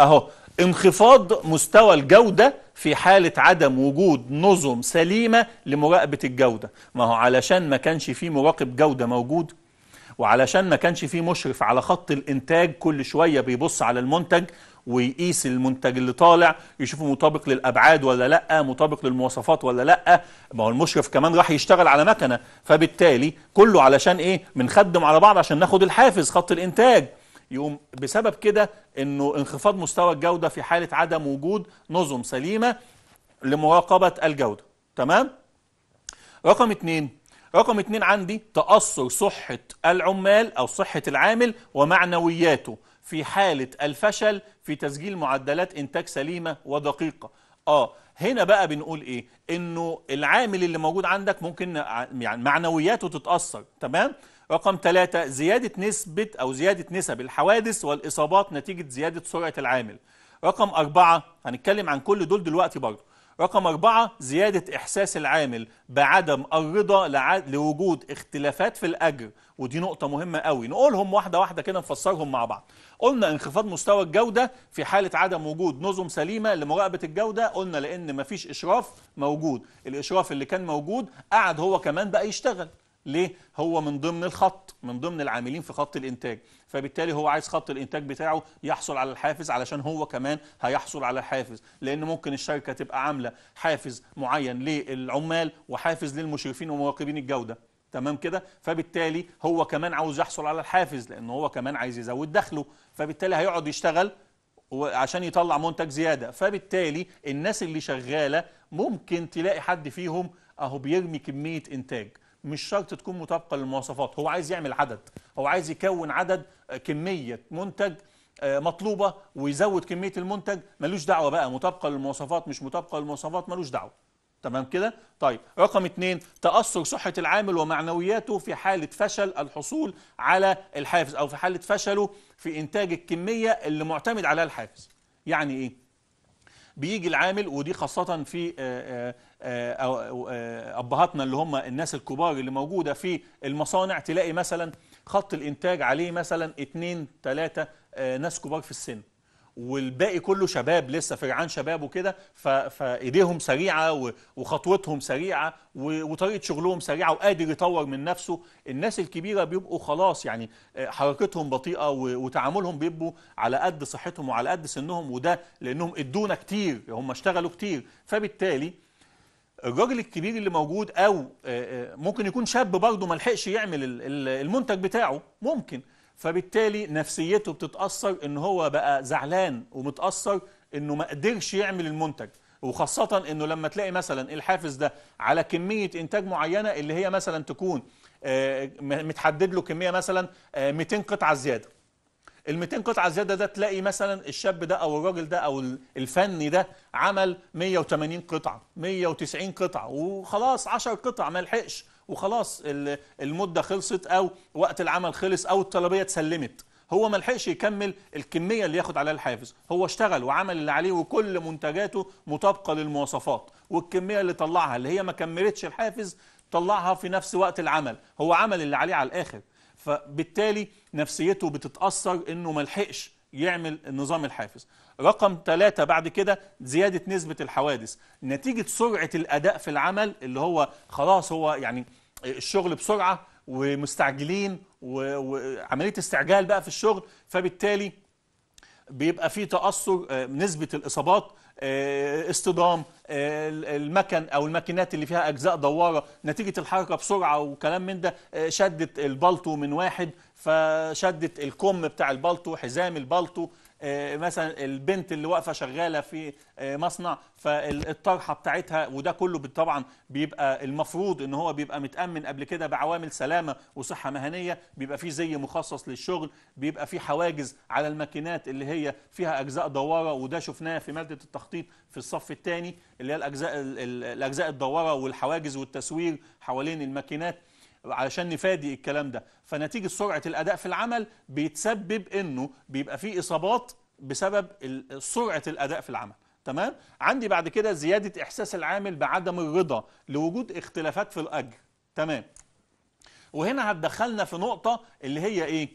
[SPEAKER 1] اهو انخفاض مستوى الجودة في حالة عدم وجود نظم سليمة لمراقبة الجودة ما هو علشان ما كانش في مراقب جودة موجود وعلشان ما كانش في مشرف على خط الانتاج كل شوية بيبص على المنتج ويقيس المنتج اللي طالع يشوفه مطابق للابعاد ولا لا مطابق للمواصفات ولا لا ما هو المشرف كمان راح يشتغل على مكنه فبالتالي كله علشان ايه بنخدم على بعض عشان ناخد الحافز خط الانتاج يقوم بسبب كده انه انخفاض مستوى الجوده في حاله عدم وجود نظم سليمه لمراقبه الجوده تمام رقم اتنين رقم اتنين عندي تأثر صحة العمال أو صحة العامل ومعنوياته في حالة الفشل في تسجيل معدلات إنتاج سليمة ودقيقة آه هنا بقى بنقول ايه انه العامل اللي موجود عندك ممكن يعني معنوياته تتاثر تمام رقم ثلاثة زيادة نسبة أو زيادة نسب الحوادث والإصابات نتيجة زيادة سرعة العامل رقم أربعة هنتكلم عن كل دول دلوقتي برضه رقم أربعة زيادة إحساس العامل بعدم الرضا لوجود اختلافات في الأجر ودي نقطة مهمة قوي نقولهم واحدة واحدة كده نفسرهم مع بعض قلنا انخفاض مستوى الجودة في حالة عدم وجود نظم سليمة لمراقبة الجودة قلنا لأن مفيش إشراف موجود الإشراف اللي كان موجود قعد هو كمان بقى يشتغل ليه هو من ضمن الخط من ضمن العاملين في خط الانتاج فبالتالي هو عايز خط الانتاج بتاعه يحصل على الحافز علشان هو كمان هيحصل على الحافز لان ممكن الشركه تبقى عامله حافز معين للعمال وحافز للمشرفين ومراقبين الجوده تمام كده فبالتالي هو كمان عاوز يحصل على الحافز لان هو كمان عايز يزود دخله فبالتالي هيقعد يشتغل عشان يطلع منتج زياده فبالتالي الناس اللي شغاله ممكن تلاقي حد فيهم اهو بيرمي كميه انتاج مش شرط تكون مطابقه للمواصفات هو عايز يعمل عدد هو عايز يكون عدد آه، كميه منتج آه، مطلوبه ويزود كميه المنتج ملوش دعوه بقى مطابقه للمواصفات مش مطابقه للمواصفات ملوش دعوه تمام كده طيب رقم اتنين تاثر صحه العامل ومعنوياته في حاله فشل الحصول على الحافز او في حاله فشله في انتاج الكميه اللي معتمد عليها الحافز يعني ايه بيجي العامل ودي خاصة في آه، آه، آه، أبهاتنا اللي هم الناس الكبار اللي موجودة في المصانع تلاقي مثلا خط الإنتاج عليه مثلا اتنين تلاتة ناس كبار في السن والباقي كله شباب لسه فرعان شباب وكده فايديهم سريعه وخطوتهم سريعه وطريقه شغلهم سريعه وقادر يطور من نفسه الناس الكبيره بيبقوا خلاص يعني آه، حركتهم بطيئه وتعاملهم بيبقوا على قد صحتهم وعلى قد سنهم وده لانهم ادونا كتير هم اشتغلوا كتير فبالتالي الراجل الكبير اللي موجود او آه، آه، ممكن يكون شاب برضه ما لحقش يعمل المنتج بتاعه ممكن فبالتالي نفسيته بتتأثر ان هو بقى زعلان ومتأثر انه ما قدرش يعمل المنتج وخاصة انه لما تلاقي مثلا الحافز ده على كمية انتاج معينة اللي هي مثلا تكون آه، متحدد له كمية مثلا 200 آه، قطعة زيادة ال 200 قطعة زيادة ده تلاقي مثلا الشاب ده او الراجل ده او الفني ده عمل 180 قطعة 190 قطعة وخلاص 10 قطع ما لحقش وخلاص المده خلصت او وقت العمل خلص او الطلبيه اتسلمت هو ما لحقش يكمل الكميه اللي ياخد عليها الحافز هو اشتغل وعمل اللي عليه وكل منتجاته مطابقه للمواصفات والكميه اللي طلعها اللي هي ما كملتش الحافز طلعها في نفس وقت العمل هو عمل اللي عليه على الاخر فبالتالي نفسيته بتتاثر انه ما لحقش يعمل نظام الحافز رقم ثلاثة بعد كده زيادة نسبة الحوادث نتيجة سرعة الأداء في العمل اللي هو خلاص هو يعني الشغل بسرعه ومستعجلين وعمليه استعجال بقى في الشغل فبالتالي بيبقى في تاثر آه، نسبه الاصابات آه، اصطدام آه، المكن او الماكينات اللي فيها اجزاء دواره نتيجه الحركه بسرعه وكلام من ده شدت البالطو من واحد فشدت الكم بتاع البالطو حزام البالطو آه، مثلا البنت اللي واقفه شغاله في آه، مصنع فالطرحه بتاعتها وده كله طبعا بيبقى المفروض ان هو بيبقى متامن قبل كده بعوامل سلامه وصحه مهنيه بيبقى في زي مخصص للشغل بيبقى في حواجز على الماكينات اللي هي فيها اجزاء دواره وده شفناه في ماده التخطيط في الصف الثاني اللي هي الاجزاء الاجزاء الدواره والحواجز والتسوير حوالين الماكينات علشان نفادي الكلام ده فنتيجه سرعه الاداء في العمل بيتسبب انه بيبقى فيه اصابات بسبب سرعه الاداء في العمل تمام عندي بعد كده زياده احساس العامل بعدم الرضا لوجود اختلافات في الاجر تمام وهنا هتدخلنا في نقطه اللي هي ايه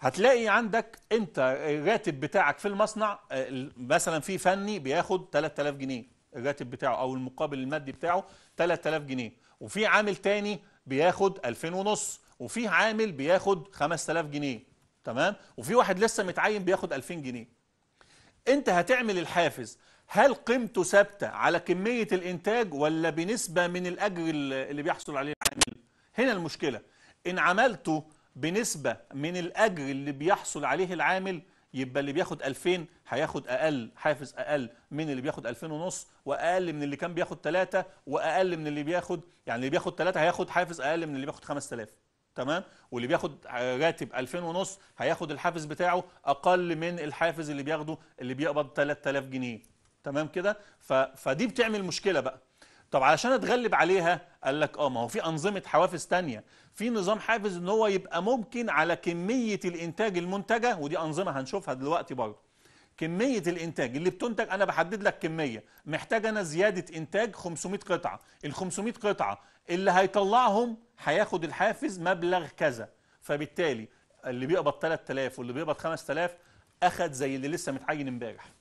[SPEAKER 1] هتلاقي عندك انت الراتب بتاعك في المصنع آه، مثلا في فني بياخد 3000 جنيه الراتب بتاعه او المقابل المادي بتاعه 3000 جنيه وفي عامل تاني بياخد 2000 ونص وفي عامل بياخد 5000 جنيه تمام وفي واحد لسه متعين بياخد 2000 جنيه انت هتعمل الحافز هل قيمته ثابته على كميه الانتاج ولا بنسبه من الاجر اللي بيحصل عليه العامل هنا المشكله ان عملته بنسبه من الاجر اللي بيحصل عليه العامل يبقى اللي بياخد 2000 هياخد اقل حافز اقل من اللي بياخد 2000 ونص واقل من اللي كان بياخد 3 واقل من اللي بياخد يعني اللي بياخد 3 هياخد حافز اقل من اللي بياخد 5000 تمام واللي بياخد راتب 2000 ونص هياخد الحافز بتاعه اقل من الحافز اللي بياخده اللي بيقبض 3000 جنيه تمام كده ف... فدي بتعمل مشكله بقى طب علشان اتغلب عليها قال لك اه ما هو في انظمه حوافز ثانيه في نظام حافز ان هو يبقى ممكن على كميه الانتاج المنتجه ودي انظمه هنشوفها دلوقتي برضه كميه الانتاج اللي بتنتج انا بحدد لك كميه محتاج انا زياده انتاج 500 قطعه ال 500 قطعه اللي هيطلعهم هياخد الحافز مبلغ كذا فبالتالي اللي بيقبض 3000 واللي بيقبض 5000 اخد زي اللي لسه متعين امبارح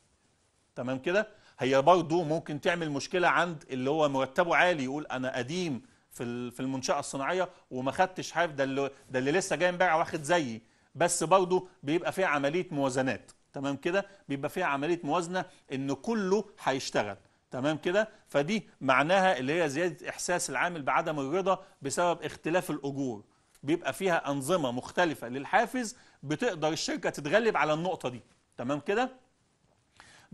[SPEAKER 1] تمام كده هي برضه ممكن تعمل مشكله عند اللي هو مرتبه عالي يقول انا قديم في في المنشاه الصناعيه وما خدتش حاجه ده اللي ده اللي لسه جاي امبارح واخد زيي بس برضه بيبقى فيها عمليه موازنات تمام كده بيبقى فيها عمليه موازنه ان كله هيشتغل تمام كده فدي معناها اللي هي زياده احساس العامل بعدم الرضا بسبب اختلاف الاجور بيبقى فيها انظمه مختلفه للحافز بتقدر الشركه تتغلب على النقطه دي تمام كده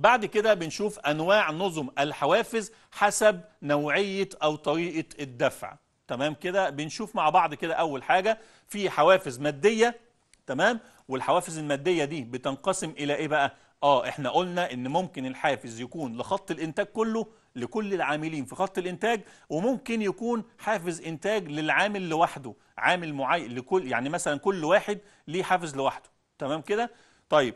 [SPEAKER 1] بعد كده بنشوف أنواع نظم الحوافز حسب نوعية أو طريقة الدفع تمام كده بنشوف مع بعض كده أول حاجة في حوافز مادية تمام والحوافز المادية دي بتنقسم إلى إيه بقى آه إحنا قلنا إن ممكن الحافز يكون لخط الإنتاج كله لكل العاملين في خط الإنتاج وممكن يكون حافز إنتاج للعامل لوحده عامل معين لكل يعني مثلا كل واحد ليه حافز لوحده تمام كده طيب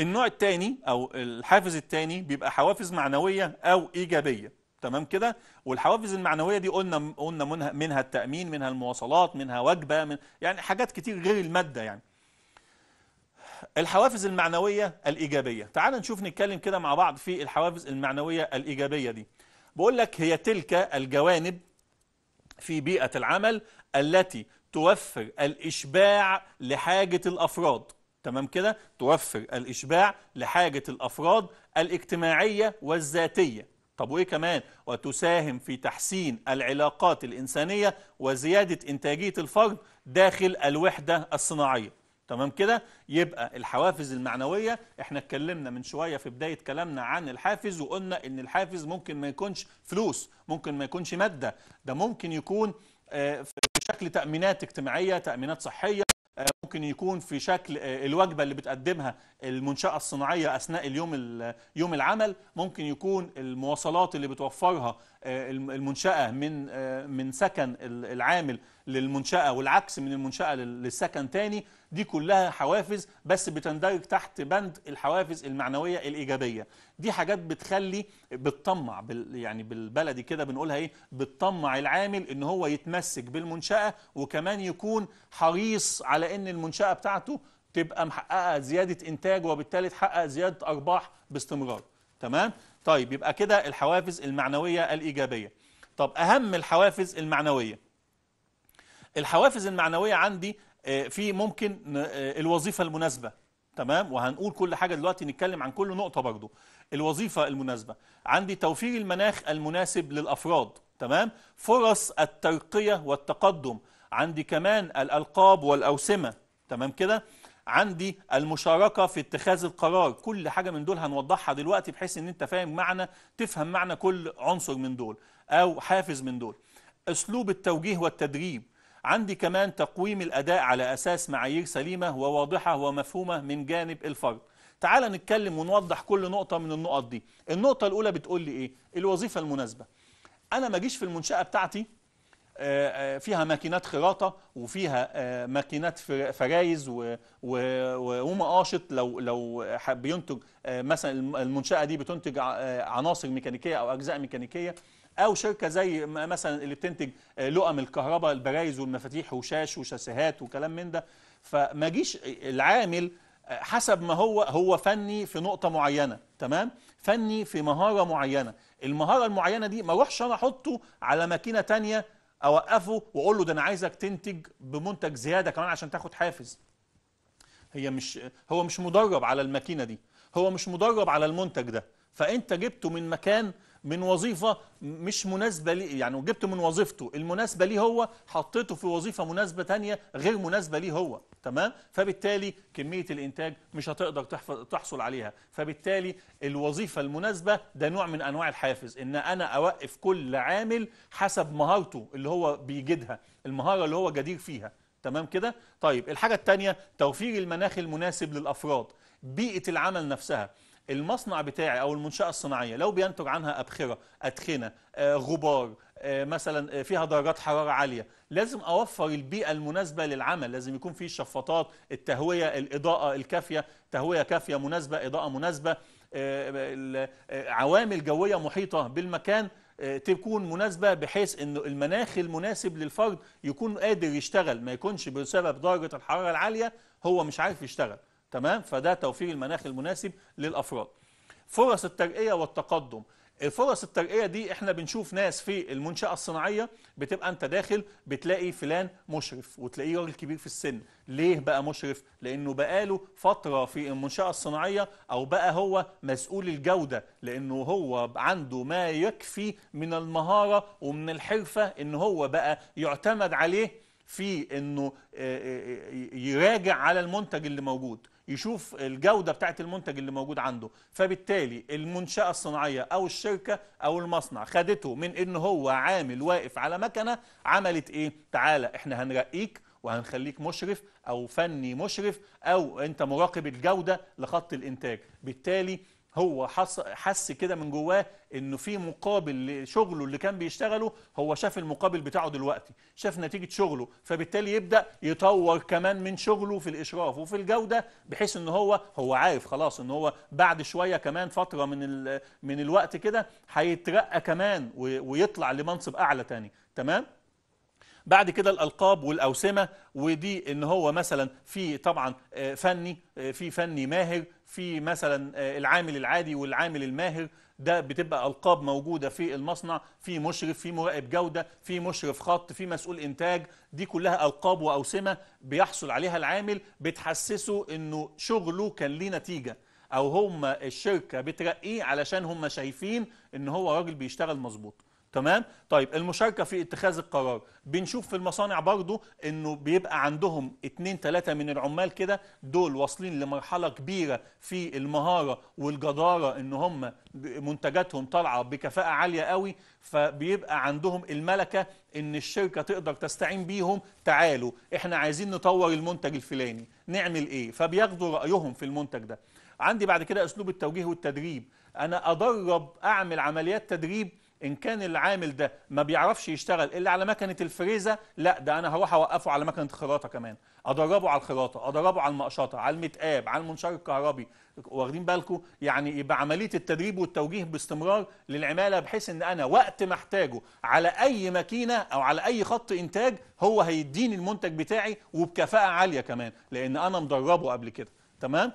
[SPEAKER 1] النوع الثاني او الحافز الثاني بيبقى حوافز معنويه او ايجابيه تمام كده والحوافز المعنويه دي قلنا قلنا منها منها التامين منها المواصلات منها وجبه من يعني حاجات كتير غير الماده يعني الحوافز المعنويه الايجابيه تعال نشوف نتكلم كده مع بعض في الحوافز المعنويه الايجابيه دي بقول لك هي تلك الجوانب في بيئه العمل التي توفر الاشباع لحاجه الافراد تمام كده توفر الإشباع لحاجة الأفراد الاجتماعية والذاتية طب وإيه كمان وتساهم في تحسين العلاقات الإنسانية وزيادة إنتاجية الفرد داخل الوحدة الصناعية تمام كده يبقى الحوافز المعنويه احنا اتكلمنا من شويه في بدايه كلامنا عن الحافز وقلنا ان الحافز ممكن ما يكونش فلوس ممكن ما يكونش ماده ده ممكن يكون آه، في شكل تامينات اجتماعيه تامينات صحيه ممكن يكون في شكل آه، الوجبه اللي بتقدمها المنشاه الصناعيه اثناء اليوم يوم العمل ممكن يكون المواصلات اللي بتوفرها آه، المنشاه من آه، من سكن العامل للمنشأة والعكس من المنشأة للسكن تاني دي كلها حوافز بس بتندرج تحت بند الحوافز المعنوية الإيجابية دي حاجات بتخلي بتطمع بال يعني بالبلدي كده بنقولها إيه بتطمع العامل إن هو يتمسك بالمنشأة وكمان يكون حريص على إن المنشأة بتاعته تبقى محققة زيادة إنتاج وبالتالي تحقق زيادة أرباح باستمرار تمام؟ طيب يبقى كده الحوافز المعنوية الإيجابية طب أهم الحوافز المعنوية الحوافز المعنوية عندي آه، في ممكن آه، الوظيفة المناسبة تمام وهنقول كل حاجة دلوقتي نتكلم عن كل نقطة برضو الوظيفة المناسبة عندي توفير المناخ المناسب للأفراد تمام فرص الترقية والتقدم عندي كمان الألقاب والأوسمة تمام كده عندي المشاركة في اتخاذ القرار كل حاجة من دول هنوضحها دلوقتي بحيث ان انت فاهم معنى تفهم معنى كل عنصر من دول او حافز من دول اسلوب التوجيه والتدريب عندي كمان تقويم الأداء على أساس معايير سليمة وواضحة ومفهومة من جانب الفرد تعال نتكلم ونوضح كل نقطة من النقط دي النقطة الأولى بتقول لي إيه الوظيفة المناسبة أنا ما جيش في المنشأة بتاعتي آه، آه، فيها ماكينات خراطة وفيها آه، ماكينات فرايز ومقاشط لو لو بينتج مثلا المنشأة دي بتنتج عناصر ميكانيكية أو أجزاء ميكانيكية او شركه زي مثلا اللي بتنتج آه، لقم الكهرباء البرايز والمفاتيح وشاش وشاسيهات وكلام من ده فما جيش آه، العامل آه، حسب ما هو هو فني في نقطه معينه تمام فني في مهاره معينه المهاره المعينه دي ما اروحش انا احطه على ماكينه تانية اوقفه واقول له ده انا عايزك تنتج بمنتج زياده كمان عشان تاخد حافز هي مش هو مش مدرب على الماكينه دي هو مش مدرب على المنتج ده فانت جبته من مكان من وظيفة مش مناسبة ليه يعني وجبت من وظيفته المناسبة ليه هو حطيته في وظيفة مناسبة تانية غير مناسبة ليه هو تمام فبالتالي كمية الإنتاج مش هتقدر تحصل عليها فبالتالي الوظيفة المناسبة ده نوع من أنواع الحافز إن أنا أوقف كل عامل حسب مهارته اللي هو بيجدها المهارة اللي هو جدير فيها تمام كده طيب الحاجة التانية توفير المناخ المناسب للأفراد بيئة العمل نفسها المصنع بتاعي او المنشاه الصناعيه لو بينتج عنها ابخره ادخنه آه، غبار آه، مثلا آه، فيها درجات حراره عاليه لازم اوفر البيئه المناسبه للعمل لازم يكون فيه الشفاطات التهويه الاضاءه الكافيه تهويه كافيه مناسبه اضاءه مناسبه عوامل جويه محيطه بالمكان تكون مناسبة بحيث أن المناخ المناسب للفرد يكون قادر يشتغل ما يكونش بسبب درجة الحرارة العالية هو مش عارف يشتغل تمام فده توفير المناخ المناسب للأفراد فرص الترقية والتقدم الفرص الترقية دي احنا بنشوف ناس في المنشأة الصناعية بتبقى انت داخل بتلاقي فلان مشرف وتلاقيه راجل كبير في السن ليه بقى مشرف؟ لانه بقاله فترة في المنشأة الصناعية او بقى هو مسؤول الجودة لانه هو عنده ما يكفي من المهارة ومن الحرفة ان هو بقى يعتمد عليه في انه آه، آه، آه، يراجع على المنتج اللي موجود يشوف الجودة بتاعة المنتج اللي موجود عنده فبالتالي المنشأة الصناعية أو الشركة أو المصنع خدته من إن هو عامل واقف على مكنة عملت إيه؟ تعالى إحنا هنرقيك وهنخليك مشرف أو فني مشرف أو أنت مراقب الجودة لخط الإنتاج بالتالي هو حس, حس كده من جواه انه في مقابل لشغله اللي كان بيشتغله هو شاف المقابل بتاعه دلوقتي شاف نتيجه شغله فبالتالي يبدا يطور كمان من شغله في الاشراف وفي الجوده بحيث ان هو هو عارف خلاص ان هو بعد شويه كمان فتره من ال من الوقت كده هيترقى كمان ويطلع لمنصب اعلى تاني تمام بعد كده الالقاب والاوسمه ودي ان هو مثلا في طبعا آه، فني آه، في فني ماهر في مثلا آه، العامل العادي والعامل الماهر ده بتبقى القاب موجوده في المصنع في مشرف في مراقب جوده في مشرف خط في مسؤول انتاج دي كلها القاب واوسمه بيحصل عليها العامل بتحسسه انه شغله كان ليه نتيجه او هم الشركه بترقيه علشان هم شايفين ان هو راجل بيشتغل مظبوط تمام طيب المشاركه في اتخاذ القرار بنشوف في المصانع برضو انه بيبقى عندهم اتنين تلاتة من العمال كده دول واصلين لمرحله كبيره في المهاره والجداره ان هم منتجاتهم طالعه بكفاءه عاليه قوي فبيبقى عندهم الملكه ان الشركه تقدر تستعين بيهم تعالوا احنا عايزين نطور المنتج الفلاني نعمل ايه فبياخدوا رايهم في المنتج ده عندي بعد كده اسلوب التوجيه والتدريب انا ادرب اعمل عمليات تدريب ان كان العامل ده ما بيعرفش يشتغل الا على مكنه الفريزه لا ده انا هروح اوقفه على مكنه الخراطه كمان ادربه على الخراطه ادربه على المقشطه على المتقاب على المنشار الكهربي واخدين بالكم يعني يبقى عمليه التدريب والتوجيه باستمرار للعماله بحيث ان انا وقت ما احتاجه على اي ماكينه او على اي خط انتاج هو هيديني المنتج بتاعي وبكفاءه عاليه كمان لان انا مدربه قبل كده تمام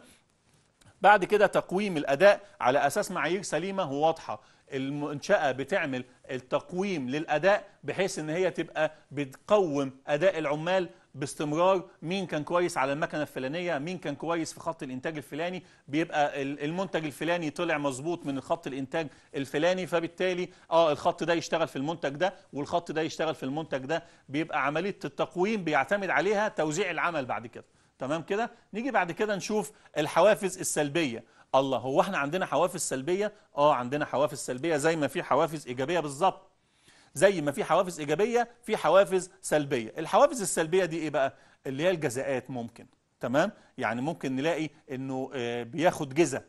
[SPEAKER 1] بعد كده تقويم الاداء على اساس معايير سليمه وواضحه المنشأة بتعمل التقويم للأداء بحيث إن هي تبقى بتقوم أداء العمال باستمرار مين كان كويس على المكنه الفلانيه مين كان كويس في خط الانتاج الفلاني بيبقى المنتج الفلاني طلع مظبوط من خط الانتاج الفلاني فبالتالي اه الخط ده يشتغل في المنتج ده والخط ده يشتغل في المنتج ده بيبقى عمليه التقويم بيعتمد عليها توزيع العمل بعد كده تمام كده نيجي بعد كده نشوف الحوافز السلبية الله هو احنا عندنا حوافز سلبية اه عندنا حوافز سلبية زي ما في حوافز إيجابية بالظبط زي ما في حوافز إيجابية في حوافز سلبية الحوافز السلبية دي إيه بقى اللي هي الجزاءات ممكن تمام يعني ممكن نلاقي انه آه، بياخد جزاء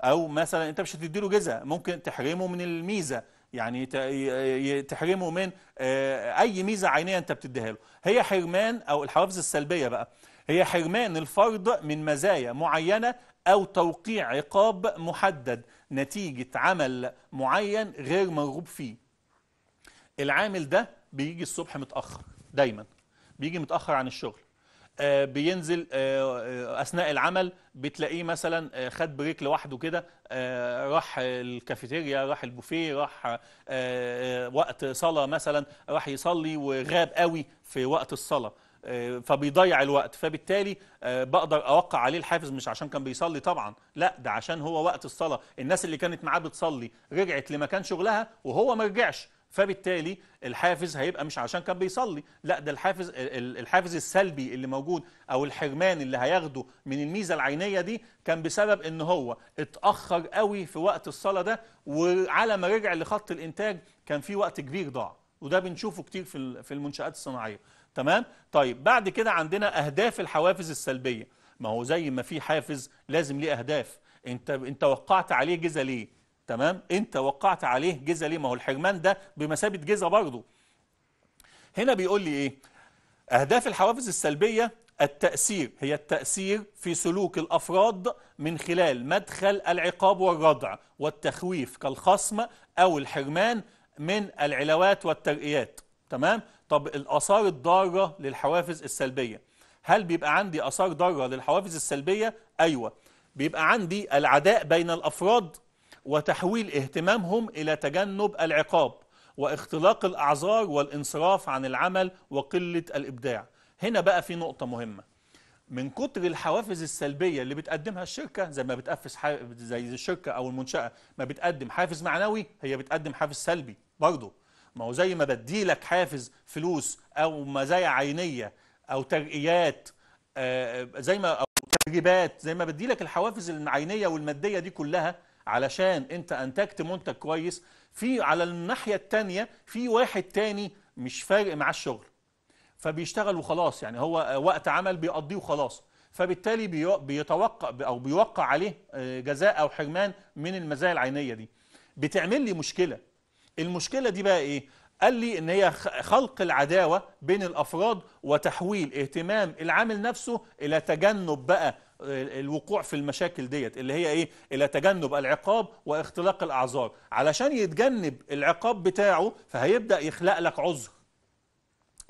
[SPEAKER 1] او مثلا انت مش هتديله جزاء ممكن تحرمه من الميزه يعني تحرمه من آه، اي ميزه عينيه انت بتديها له هي حرمان او الحوافز السلبيه بقى هي حرمان الفرد من مزايا معينة أو توقيع عقاب محدد نتيجة عمل معين غير مرغوب فيه العامل ده بيجي الصبح متأخر دايما بيجي متأخر عن الشغل آه بينزل آه, آه، اثناء العمل بتلاقيه مثلا آه، خد بريك لوحده كده آه، راح الكافيتيريا راح البوفيه راح وقت صلاه مثلا راح يصلي وغاب قوي في وقت الصلاه آه، فبيضيع الوقت فبالتالي آه، بقدر اوقع عليه الحافز مش عشان كان بيصلي طبعا لا ده عشان هو وقت الصلاه الناس اللي كانت معاه بتصلي رجعت لمكان شغلها وهو ما رجعش فبالتالي الحافز هيبقى مش عشان كان بيصلي لا ده الحافز الحافز السلبي اللي موجود او الحرمان اللي هياخده من الميزه العينيه دي كان بسبب ان هو اتاخر قوي في وقت الصلاه ده وعلى ما رجع لخط الانتاج كان في وقت كبير ضاع وده بنشوفه كتير في المنشات الصناعيه تمام طيب بعد كده عندنا اهداف الحوافز السلبيه ما هو زي ما في حافز لازم ليه اهداف انت انت وقعت عليه جزا ليه تمام انت وقعت عليه جزا ليه ما هو الحرمان ده بمثابه جزا برضه هنا بيقول لي ايه اهداف الحوافز السلبيه التأثير هي التأثير في سلوك الأفراد من خلال مدخل العقاب والردع والتخويف كالخصم أو الحرمان من العلاوات والترقيات تمام طب الآثار الضارة للحوافز السلبية هل بيبقى عندي آثار ضارة للحوافز السلبية؟ أيوة بيبقى عندي العداء بين الأفراد وتحويل اهتمامهم إلى تجنب العقاب واختلاق الأعذار والانصراف عن العمل وقلة الإبداع هنا بقى في نقطة مهمة من كتر الحوافز السلبية اللي بتقدمها الشركة زي ما بتقفز زي الشركة أو المنشأة ما بتقدم حافز معنوي هي بتقدم حافز سلبي برضه ما هو زي ما بديلك حافز فلوس او مزايا عينيه او ترقيات آه، آه، زي ما او تدريبات زي ما بديلك الحوافز العينيه والماديه دي كلها علشان انت انتجت منتج كويس في على الناحيه الثانيه في واحد تاني مش فارق معاه الشغل فبيشتغل وخلاص يعني هو وقت عمل بيقضيه وخلاص فبالتالي بيتوقع او بيوقع عليه آه، جزاء او حرمان من المزايا العينيه دي بتعمل لي مشكله المشكلة دي بقى إيه؟ قال لي ان هي خلق العداوه بين الافراد وتحويل اهتمام العامل نفسه الى تجنب بقى آه، الوقوع في المشاكل ديت اللي هي ايه الى تجنب العقاب واختلاق الاعذار علشان يتجنب العقاب بتاعه فهيبدا يخلق لك عذر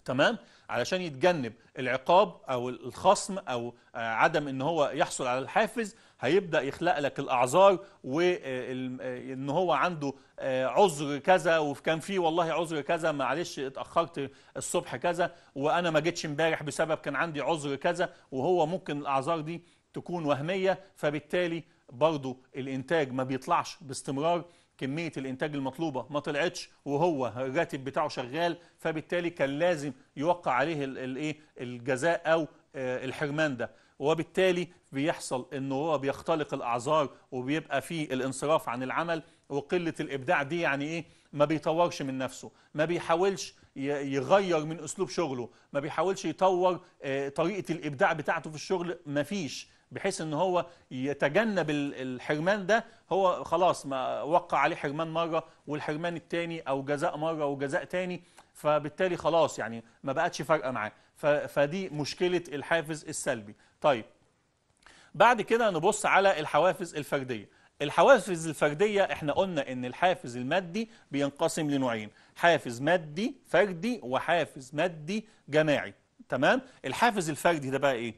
[SPEAKER 1] تمام علشان يتجنب العقاب او الخصم او آه، عدم ان هو يحصل على الحافز هيبدا يخلق لك الاعذار وان آه، آه، هو عنده آه، عذر كذا وكان فيه والله عذر كذا معلش اتاخرت الصبح كذا وانا ما جيتش امبارح بسبب كان عندي عذر كذا وهو ممكن الاعذار دي تكون وهميه فبالتالي برضه الانتاج ما بيطلعش باستمرار كمية الإنتاج المطلوبة ما طلعتش وهو الراتب بتاعه شغال فبالتالي كان لازم يوقع عليه الإيه الجزاء أو الحرمان ده وبالتالي بيحصل ان هو بيختلق الاعذار وبيبقى فيه الانصراف عن العمل وقله الابداع دي يعني ايه ما بيطورش من نفسه ما بيحاولش يغير من اسلوب شغله ما بيحاولش يطور آه، طريقه الابداع بتاعته في الشغل ما فيش بحيث ان هو يتجنب الحرمان ده هو خلاص ما وقع عليه حرمان مره والحرمان التاني او جزاء مره وجزاء تاني فبالتالي خلاص يعني ما بقتش فارقه معاه فدي مشكله الحافز السلبي طيب بعد كده نبص على الحوافز الفردية الحوافز الفردية احنا قلنا ان الحافز المادي بينقسم لنوعين حافز مادي فردي وحافز مادي جماعي تمام الحافز الفردي ده بقى ايه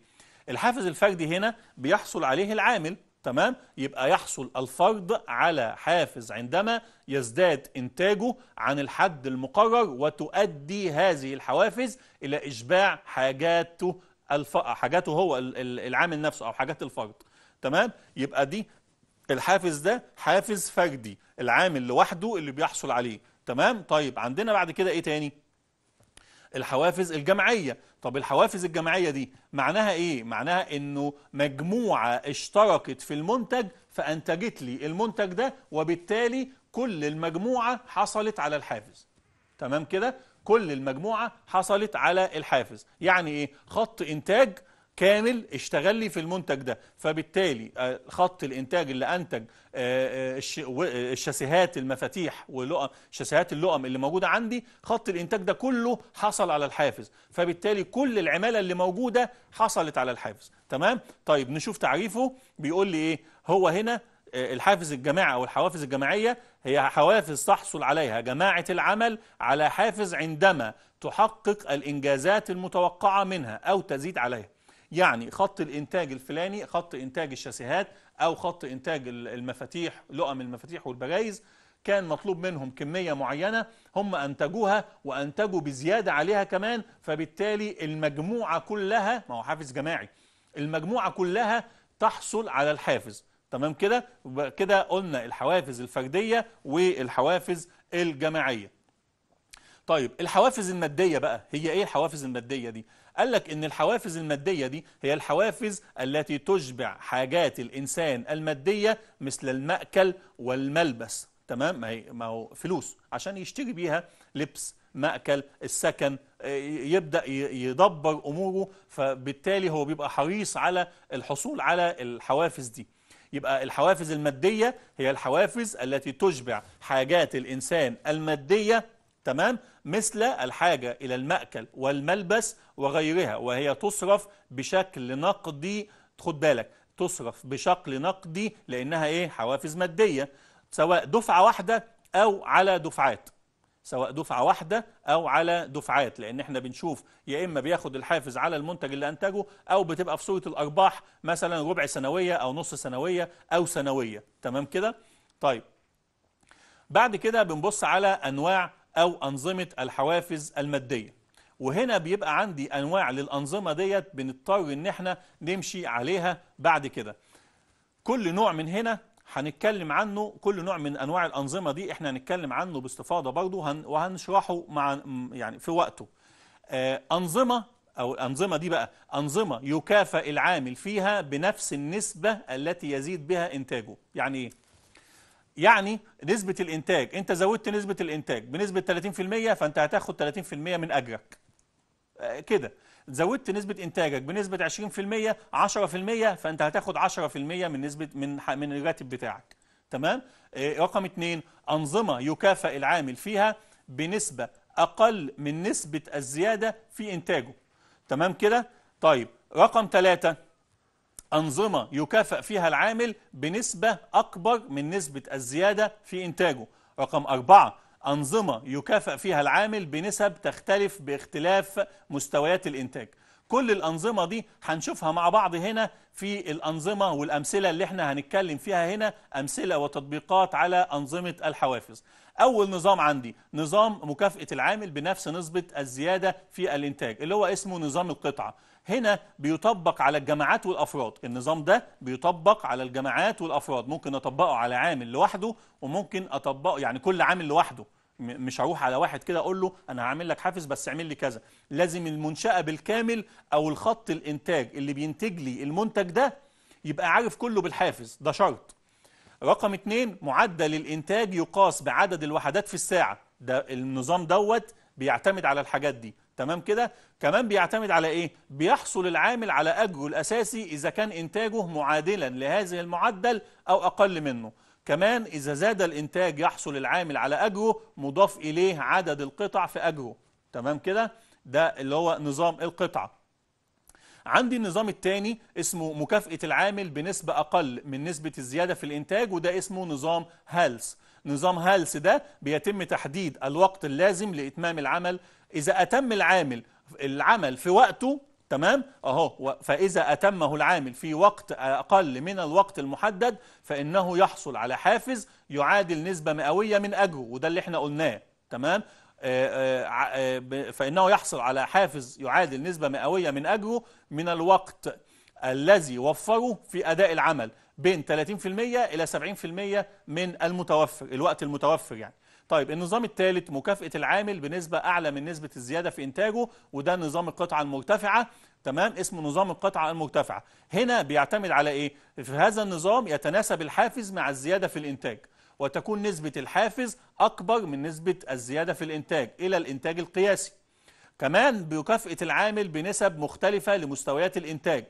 [SPEAKER 1] الحافز الفردي هنا بيحصل عليه العامل تمام يبقى يحصل الفرد على حافز عندما يزداد انتاجه عن الحد المقرر وتؤدي هذه الحوافز الى اشباع حاجاته الف... حاجاته هو العامل نفسه او حاجات الفرد تمام يبقى دي الحافز ده حافز فردي العامل لوحده اللي بيحصل عليه تمام طيب عندنا بعد كده ايه تاني الحوافز الجمعية طب الحوافز الجمعية دي معناها ايه معناها انه مجموعه اشتركت في المنتج فانتجت لي المنتج ده وبالتالي كل المجموعه حصلت على الحافز تمام كده كل المجموعة حصلت على الحافز يعني ايه خط انتاج كامل اشتغل لي في المنتج ده فبالتالي آه، خط الانتاج اللي انتج آه، آه، الشاسيهات المفاتيح واللقم شاسيهات اللقم اللي موجوده عندي خط الانتاج ده كله حصل على الحافز فبالتالي كل العماله اللي موجوده حصلت على الحافز تمام طيب نشوف تعريفه بيقول لي ايه هو هنا الحافز الجماعي او الحوافز الجماعيه هي حوافز تحصل عليها جماعة العمل على حافز عندما تحقق الإنجازات المتوقعة منها أو تزيد عليها يعني خط الإنتاج الفلاني خط إنتاج الشاسيهات أو خط إنتاج المفاتيح لؤم المفاتيح والبرايز كان مطلوب منهم كمية معينة هم أنتجوها وأنتجوا بزيادة عليها كمان فبالتالي المجموعة كلها ما هو حافز جماعي المجموعة كلها تحصل على الحافز تمام كده كده قلنا الحوافز الفردية والحوافز الجماعية طيب الحوافز المادية بقى هي ايه الحوافز المادية دي؟ قال لك ان الحوافز المادية دي هي الحوافز التي تشبع حاجات الانسان المادية مثل المأكل والملبس تمام ما هي ما هو فلوس عشان يشتري بيها لبس مأكل السكن آه، يبدأ يدبر أموره فبالتالي هو بيبقى حريص على الحصول على الحوافز دي يبقى الحوافز المادية هي الحوافز التي تشبع حاجات الإنسان المادية تمام مثل الحاجة إلى المأكل والملبس وغيرها وهي تصرف بشكل نقدي خد بالك تصرف بشكل نقدي لأنها إيه حوافز مادية سواء دفعة واحدة أو على دفعات سواء دفعة واحدة أو على دفعات لأن احنا بنشوف يا إما بياخد الحافز على المنتج اللي أنتجه أو بتبقى في صورة الأرباح مثلا ربع سنوية أو نص سنوية أو سنوية تمام كده؟ طيب بعد كده بنبص على أنواع أو أنظمة الحوافز المادية وهنا بيبقى عندي أنواع للأنظمة ديت بنضطر إن احنا نمشي عليها بعد كده كل نوع من هنا هنتكلم عنه كل نوع من انواع الانظمه دي احنا هنتكلم عنه باستفاضه برضه وهنشرحه مع يعني في وقته آه، انظمه او الانظمه دي بقى انظمه يكافئ العامل فيها بنفس النسبه التي يزيد بها انتاجه يعني ايه يعني نسبه الانتاج انت زودت نسبه الانتاج بنسبه 30% فانت هتاخد 30% من اجرك آه، كده زودت نسبه انتاجك بنسبه 20% 10% فانت هتاخد 10% من نسبه من من الراتب بتاعك تمام آه، رقم اثنين انظمه يكافئ العامل فيها بنسبه اقل من نسبه الزياده في انتاجه تمام كده طيب رقم ثلاثة أنظمة يكافئ فيها العامل بنسبة أكبر من نسبة الزيادة في إنتاجه رقم أربعة أنظمة يكافئ فيها العامل بنسب تختلف باختلاف مستويات الإنتاج كل الأنظمة دي هنشوفها مع بعض هنا في الأنظمة والأمثلة اللي احنا هنتكلم فيها هنا أمثلة وتطبيقات على أنظمة الحوافز أول نظام عندي نظام مكافأة العامل بنفس نسبة الزيادة في الإنتاج اللي هو اسمه نظام القطعة هنا بيطبق على الجماعات والافراد النظام ده بيطبق على الجماعات والافراد ممكن اطبقه على عامل لوحده وممكن اطبقه يعني كل عامل لوحده مش هروح على واحد كده اقول له انا هعمل لك حافز بس اعمل لي كذا لازم المنشاه بالكامل او الخط الانتاج اللي بينتج لي المنتج ده يبقى عارف كله بالحافز ده شرط رقم اتنين معدل الانتاج يقاس بعدد الوحدات في الساعه ده النظام دوت بيعتمد على الحاجات دي تمام كده كمان بيعتمد على ايه بيحصل العامل على اجره الاساسي اذا كان انتاجه معادلا لهذه المعدل او اقل منه كمان اذا زاد الانتاج يحصل العامل على اجره مضاف اليه عدد القطع في اجره تمام كده ده اللي هو نظام القطعه عندي النظام الثاني اسمه مكافأة العامل بنسبة أقل من نسبة الزيادة في الإنتاج وده اسمه نظام هالس نظام هالس ده بيتم تحديد الوقت اللازم لإتمام العمل إذا أتم العامل العمل في وقته تمام اهو فاذا اتمه العامل في وقت اقل من الوقت المحدد فانه يحصل على حافز يعادل نسبه مئويه من اجره وده اللي احنا قلناه تمام آه، آه، آه، فانه يحصل على حافز يعادل نسبه مئويه من اجره من الوقت الذي وفره في اداء العمل بين 30% إلى 70% من المتوفر الوقت المتوفر يعني طيب النظام الثالث مكافأة العامل بنسبة أعلى من نسبة الزيادة في إنتاجه وده نظام القطعة المرتفعة تمام اسمه نظام القطعة المرتفعة هنا بيعتمد على إيه؟ في هذا النظام يتناسب الحافز مع الزيادة في الإنتاج وتكون نسبة الحافز أكبر من نسبة الزيادة في الإنتاج إلى الإنتاج القياسي كمان بيكافئة العامل بنسب مختلفة لمستويات الإنتاج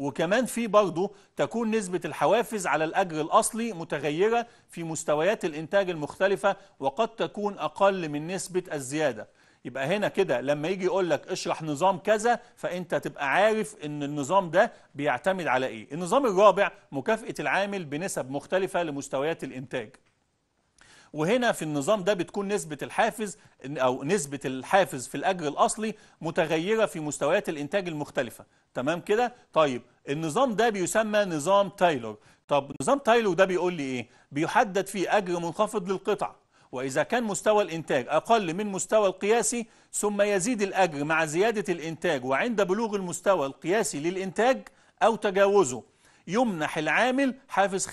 [SPEAKER 1] وكمان في برضه تكون نسبة الحوافز على الأجر الأصلي متغيرة في مستويات الإنتاج المختلفة وقد تكون أقل من نسبة الزيادة يبقى هنا كده لما يجي يقول لك اشرح نظام كذا فانت تبقى عارف ان النظام ده بيعتمد على ايه النظام الرابع مكافأة العامل بنسب مختلفة لمستويات الانتاج وهنا في النظام ده بتكون نسبة الحافز أو نسبة الحافز في الأجر الأصلي متغيرة في مستويات الإنتاج المختلفة تمام كده؟ طيب النظام ده بيسمى نظام تايلور طب نظام تايلور ده بيقول لي إيه؟ بيحدد فيه أجر منخفض للقطع وإذا كان مستوى الإنتاج أقل من مستوى القياسي ثم يزيد الأجر مع زيادة الإنتاج وعند بلوغ المستوى القياسي للإنتاج أو تجاوزه يمنح العامل حافز 50%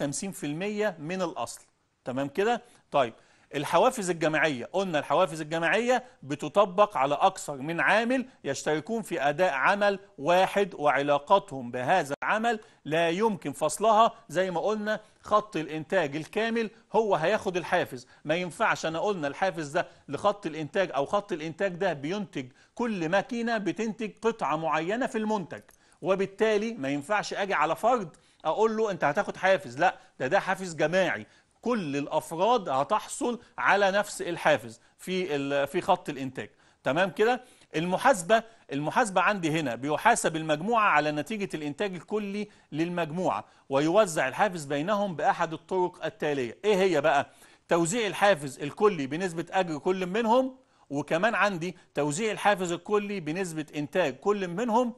[SPEAKER 1] من الأصل تمام كده طيب الحوافز الجماعية قلنا الحوافز الجماعية بتطبق على أكثر من عامل يشتركون في أداء عمل واحد وعلاقتهم بهذا العمل لا يمكن فصلها زي ما قلنا خط الإنتاج الكامل هو هياخد الحافز ما ينفعش أنا قلنا الحافز ده لخط الإنتاج أو خط الإنتاج ده بينتج كل ماكينة بتنتج قطعة معينة في المنتج وبالتالي ما ينفعش أجي على فرد اقول له انت هتاخد حافز لا ده ده حافز جماعي كل الافراد هتحصل على نفس الحافز في في خط الانتاج تمام كده المحاسبة المحاسبة عندي هنا بيحاسب المجموعة على نتيجة الإنتاج الكلي للمجموعة ويوزع الحافز بينهم بأحد الطرق التالية إيه هي بقى؟ توزيع الحافز الكلي بنسبة أجر كل منهم وكمان عندي توزيع الحافز الكلي بنسبة إنتاج كل منهم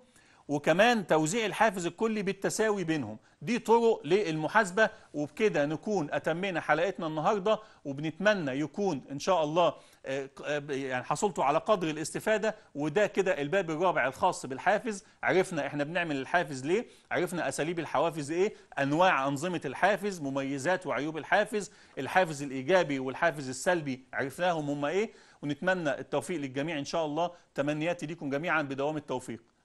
[SPEAKER 1] وكمان توزيع الحافز الكلي بالتساوي بينهم دي طرق للمحاسبة وبكده نكون أتمينا حلقتنا النهاردة وبنتمنى يكون إن شاء الله آه، آه، يعني حصلتوا على قدر الاستفادة وده كده الباب الرابع الخاص بالحافز عرفنا احنا بنعمل الحافز ليه عرفنا أساليب الحوافز ايه أنواع أنظمة الحافز مميزات وعيوب الحافز الحافز الإيجابي والحافز السلبي عرفناهم هما ايه ونتمنى التوفيق للجميع إن شاء الله تمنياتي ليكم جميعا بدوام التوفيق